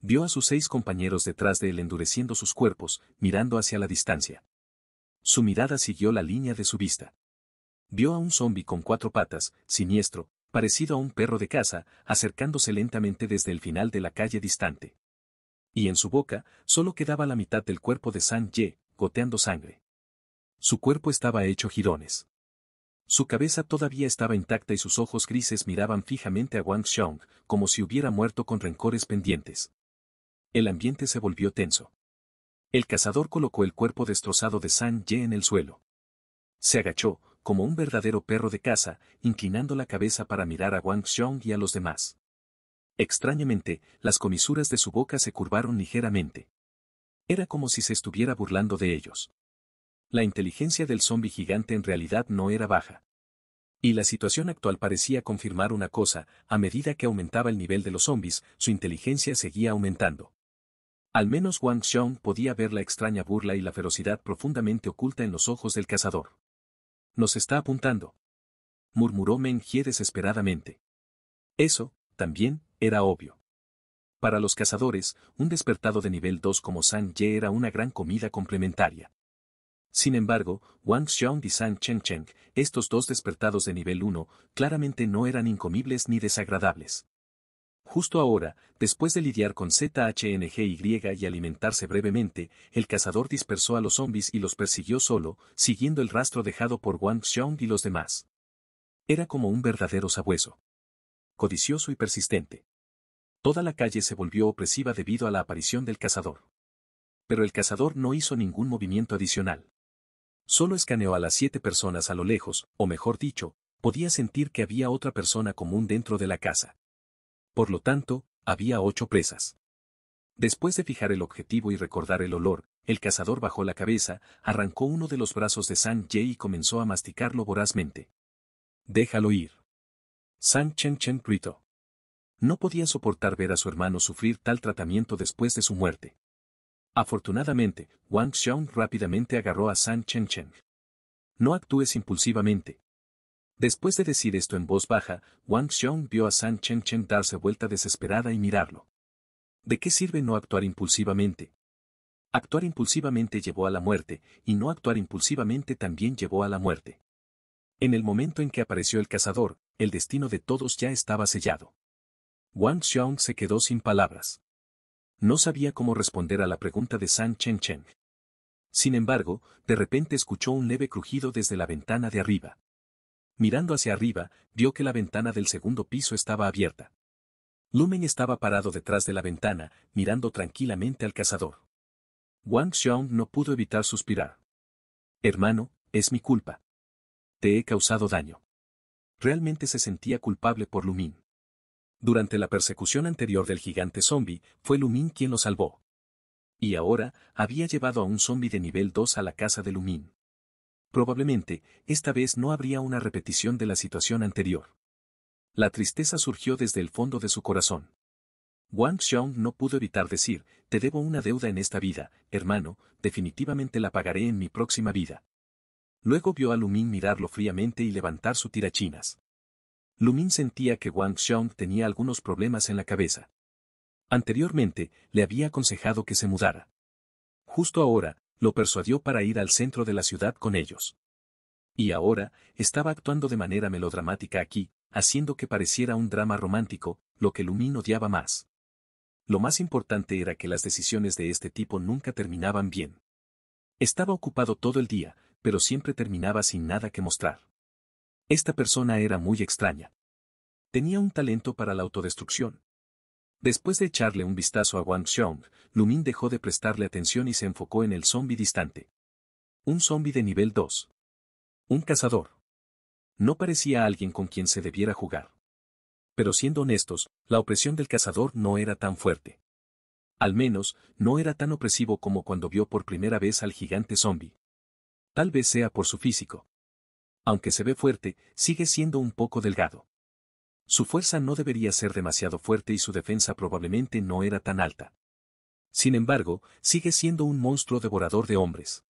Vio a sus seis compañeros detrás de él endureciendo sus cuerpos, mirando hacia la distancia. Su mirada siguió la línea de su vista. Vio a un zombi con cuatro patas, siniestro, parecido a un perro de caza, acercándose lentamente desde el final de la calle distante. Y en su boca solo quedaba la mitad del cuerpo de San Ye, goteando sangre. Su cuerpo estaba hecho jirones. Su cabeza todavía estaba intacta y sus ojos grises miraban fijamente a Wang Xiong, como si hubiera muerto con rencores pendientes. El ambiente se volvió tenso. El cazador colocó el cuerpo destrozado de San Ye en el suelo. Se agachó, como un verdadero perro de caza, inclinando la cabeza para mirar a Wang Xiong y a los demás. Extrañamente, las comisuras de su boca se curvaron ligeramente. Era como si se estuviera burlando de ellos. La inteligencia del zombi gigante en realidad no era baja. Y la situación actual parecía confirmar una cosa, a medida que aumentaba el nivel de los zombis, su inteligencia seguía aumentando. Al menos Wang Xiong podía ver la extraña burla y la ferocidad profundamente oculta en los ojos del cazador nos está apuntando. Murmuró Mengjie desesperadamente. Eso, también, era obvio. Para los cazadores, un despertado de nivel 2 como San Ye era una gran comida complementaria. Sin embargo, Wang Xiong y San Cheng Cheng, estos dos despertados de nivel 1, claramente no eran incomibles ni desagradables. Justo ahora, después de lidiar con ZHNGY y alimentarse brevemente, el cazador dispersó a los zombies y los persiguió solo, siguiendo el rastro dejado por Wang Xiong y los demás. Era como un verdadero sabueso. Codicioso y persistente. Toda la calle se volvió opresiva debido a la aparición del cazador. Pero el cazador no hizo ningún movimiento adicional. Solo escaneó a las siete personas a lo lejos, o mejor dicho, podía sentir que había otra persona común dentro de la casa. Por lo tanto, había ocho presas. Después de fijar el objetivo y recordar el olor, el cazador bajó la cabeza, arrancó uno de los brazos de San Ye y comenzó a masticarlo vorazmente. Déjalo ir. San Chen Chen gritó. No podía soportar ver a su hermano sufrir tal tratamiento después de su muerte. Afortunadamente, Wang Xiong rápidamente agarró a San Chen Chen. No actúes impulsivamente, Después de decir esto en voz baja, Wang Xiong vio a San Chen darse vuelta desesperada y mirarlo. ¿De qué sirve no actuar impulsivamente? Actuar impulsivamente llevó a la muerte, y no actuar impulsivamente también llevó a la muerte. En el momento en que apareció el cazador, el destino de todos ya estaba sellado. Wang Xiong se quedó sin palabras. No sabía cómo responder a la pregunta de San Chen Sin embargo, de repente escuchó un leve crujido desde la ventana de arriba. Mirando hacia arriba, vio que la ventana del segundo piso estaba abierta. Lumen estaba parado detrás de la ventana, mirando tranquilamente al cazador. Wang Xiong no pudo evitar suspirar. Hermano, es mi culpa. Te he causado daño. Realmente se sentía culpable por Lumin. Durante la persecución anterior del gigante zombie, fue Lumin quien lo salvó. Y ahora, había llevado a un zombie de nivel 2 a la casa de Lumin. Probablemente, esta vez no habría una repetición de la situación anterior. La tristeza surgió desde el fondo de su corazón. Wang Xiong no pudo evitar decir, te debo una deuda en esta vida, hermano, definitivamente la pagaré en mi próxima vida. Luego vio a Lumin mirarlo fríamente y levantar su tirachinas. Lumin sentía que Wang Xiong tenía algunos problemas en la cabeza. Anteriormente, le había aconsejado que se mudara. Justo ahora, lo persuadió para ir al centro de la ciudad con ellos. Y ahora, estaba actuando de manera melodramática aquí, haciendo que pareciera un drama romántico, lo que Lumín odiaba más. Lo más importante era que las decisiones de este tipo nunca terminaban bien. Estaba ocupado todo el día, pero siempre terminaba sin nada que mostrar. Esta persona era muy extraña. Tenía un talento para la autodestrucción, Después de echarle un vistazo a Wang Xiong, Lumin dejó de prestarle atención y se enfocó en el zombi distante. Un zombi de nivel 2. Un cazador. No parecía alguien con quien se debiera jugar. Pero siendo honestos, la opresión del cazador no era tan fuerte. Al menos, no era tan opresivo como cuando vio por primera vez al gigante zombi. Tal vez sea por su físico. Aunque se ve fuerte, sigue siendo un poco delgado. Su fuerza no debería ser demasiado fuerte y su defensa probablemente no era tan alta. Sin embargo, sigue siendo un monstruo devorador de hombres.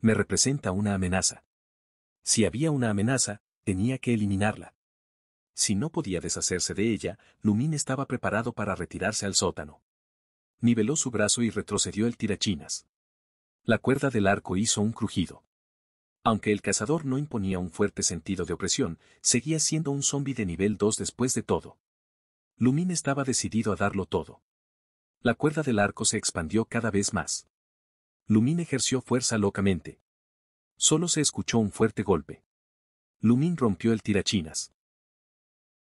Me representa una amenaza. Si había una amenaza, tenía que eliminarla. Si no podía deshacerse de ella, Lumín estaba preparado para retirarse al sótano. Niveló su brazo y retrocedió el tirachinas. La cuerda del arco hizo un crujido. Aunque el cazador no imponía un fuerte sentido de opresión, seguía siendo un zombi de nivel 2 después de todo. Lumín estaba decidido a darlo todo. La cuerda del arco se expandió cada vez más. Lumín ejerció fuerza locamente. Solo se escuchó un fuerte golpe. Lumín rompió el tirachinas.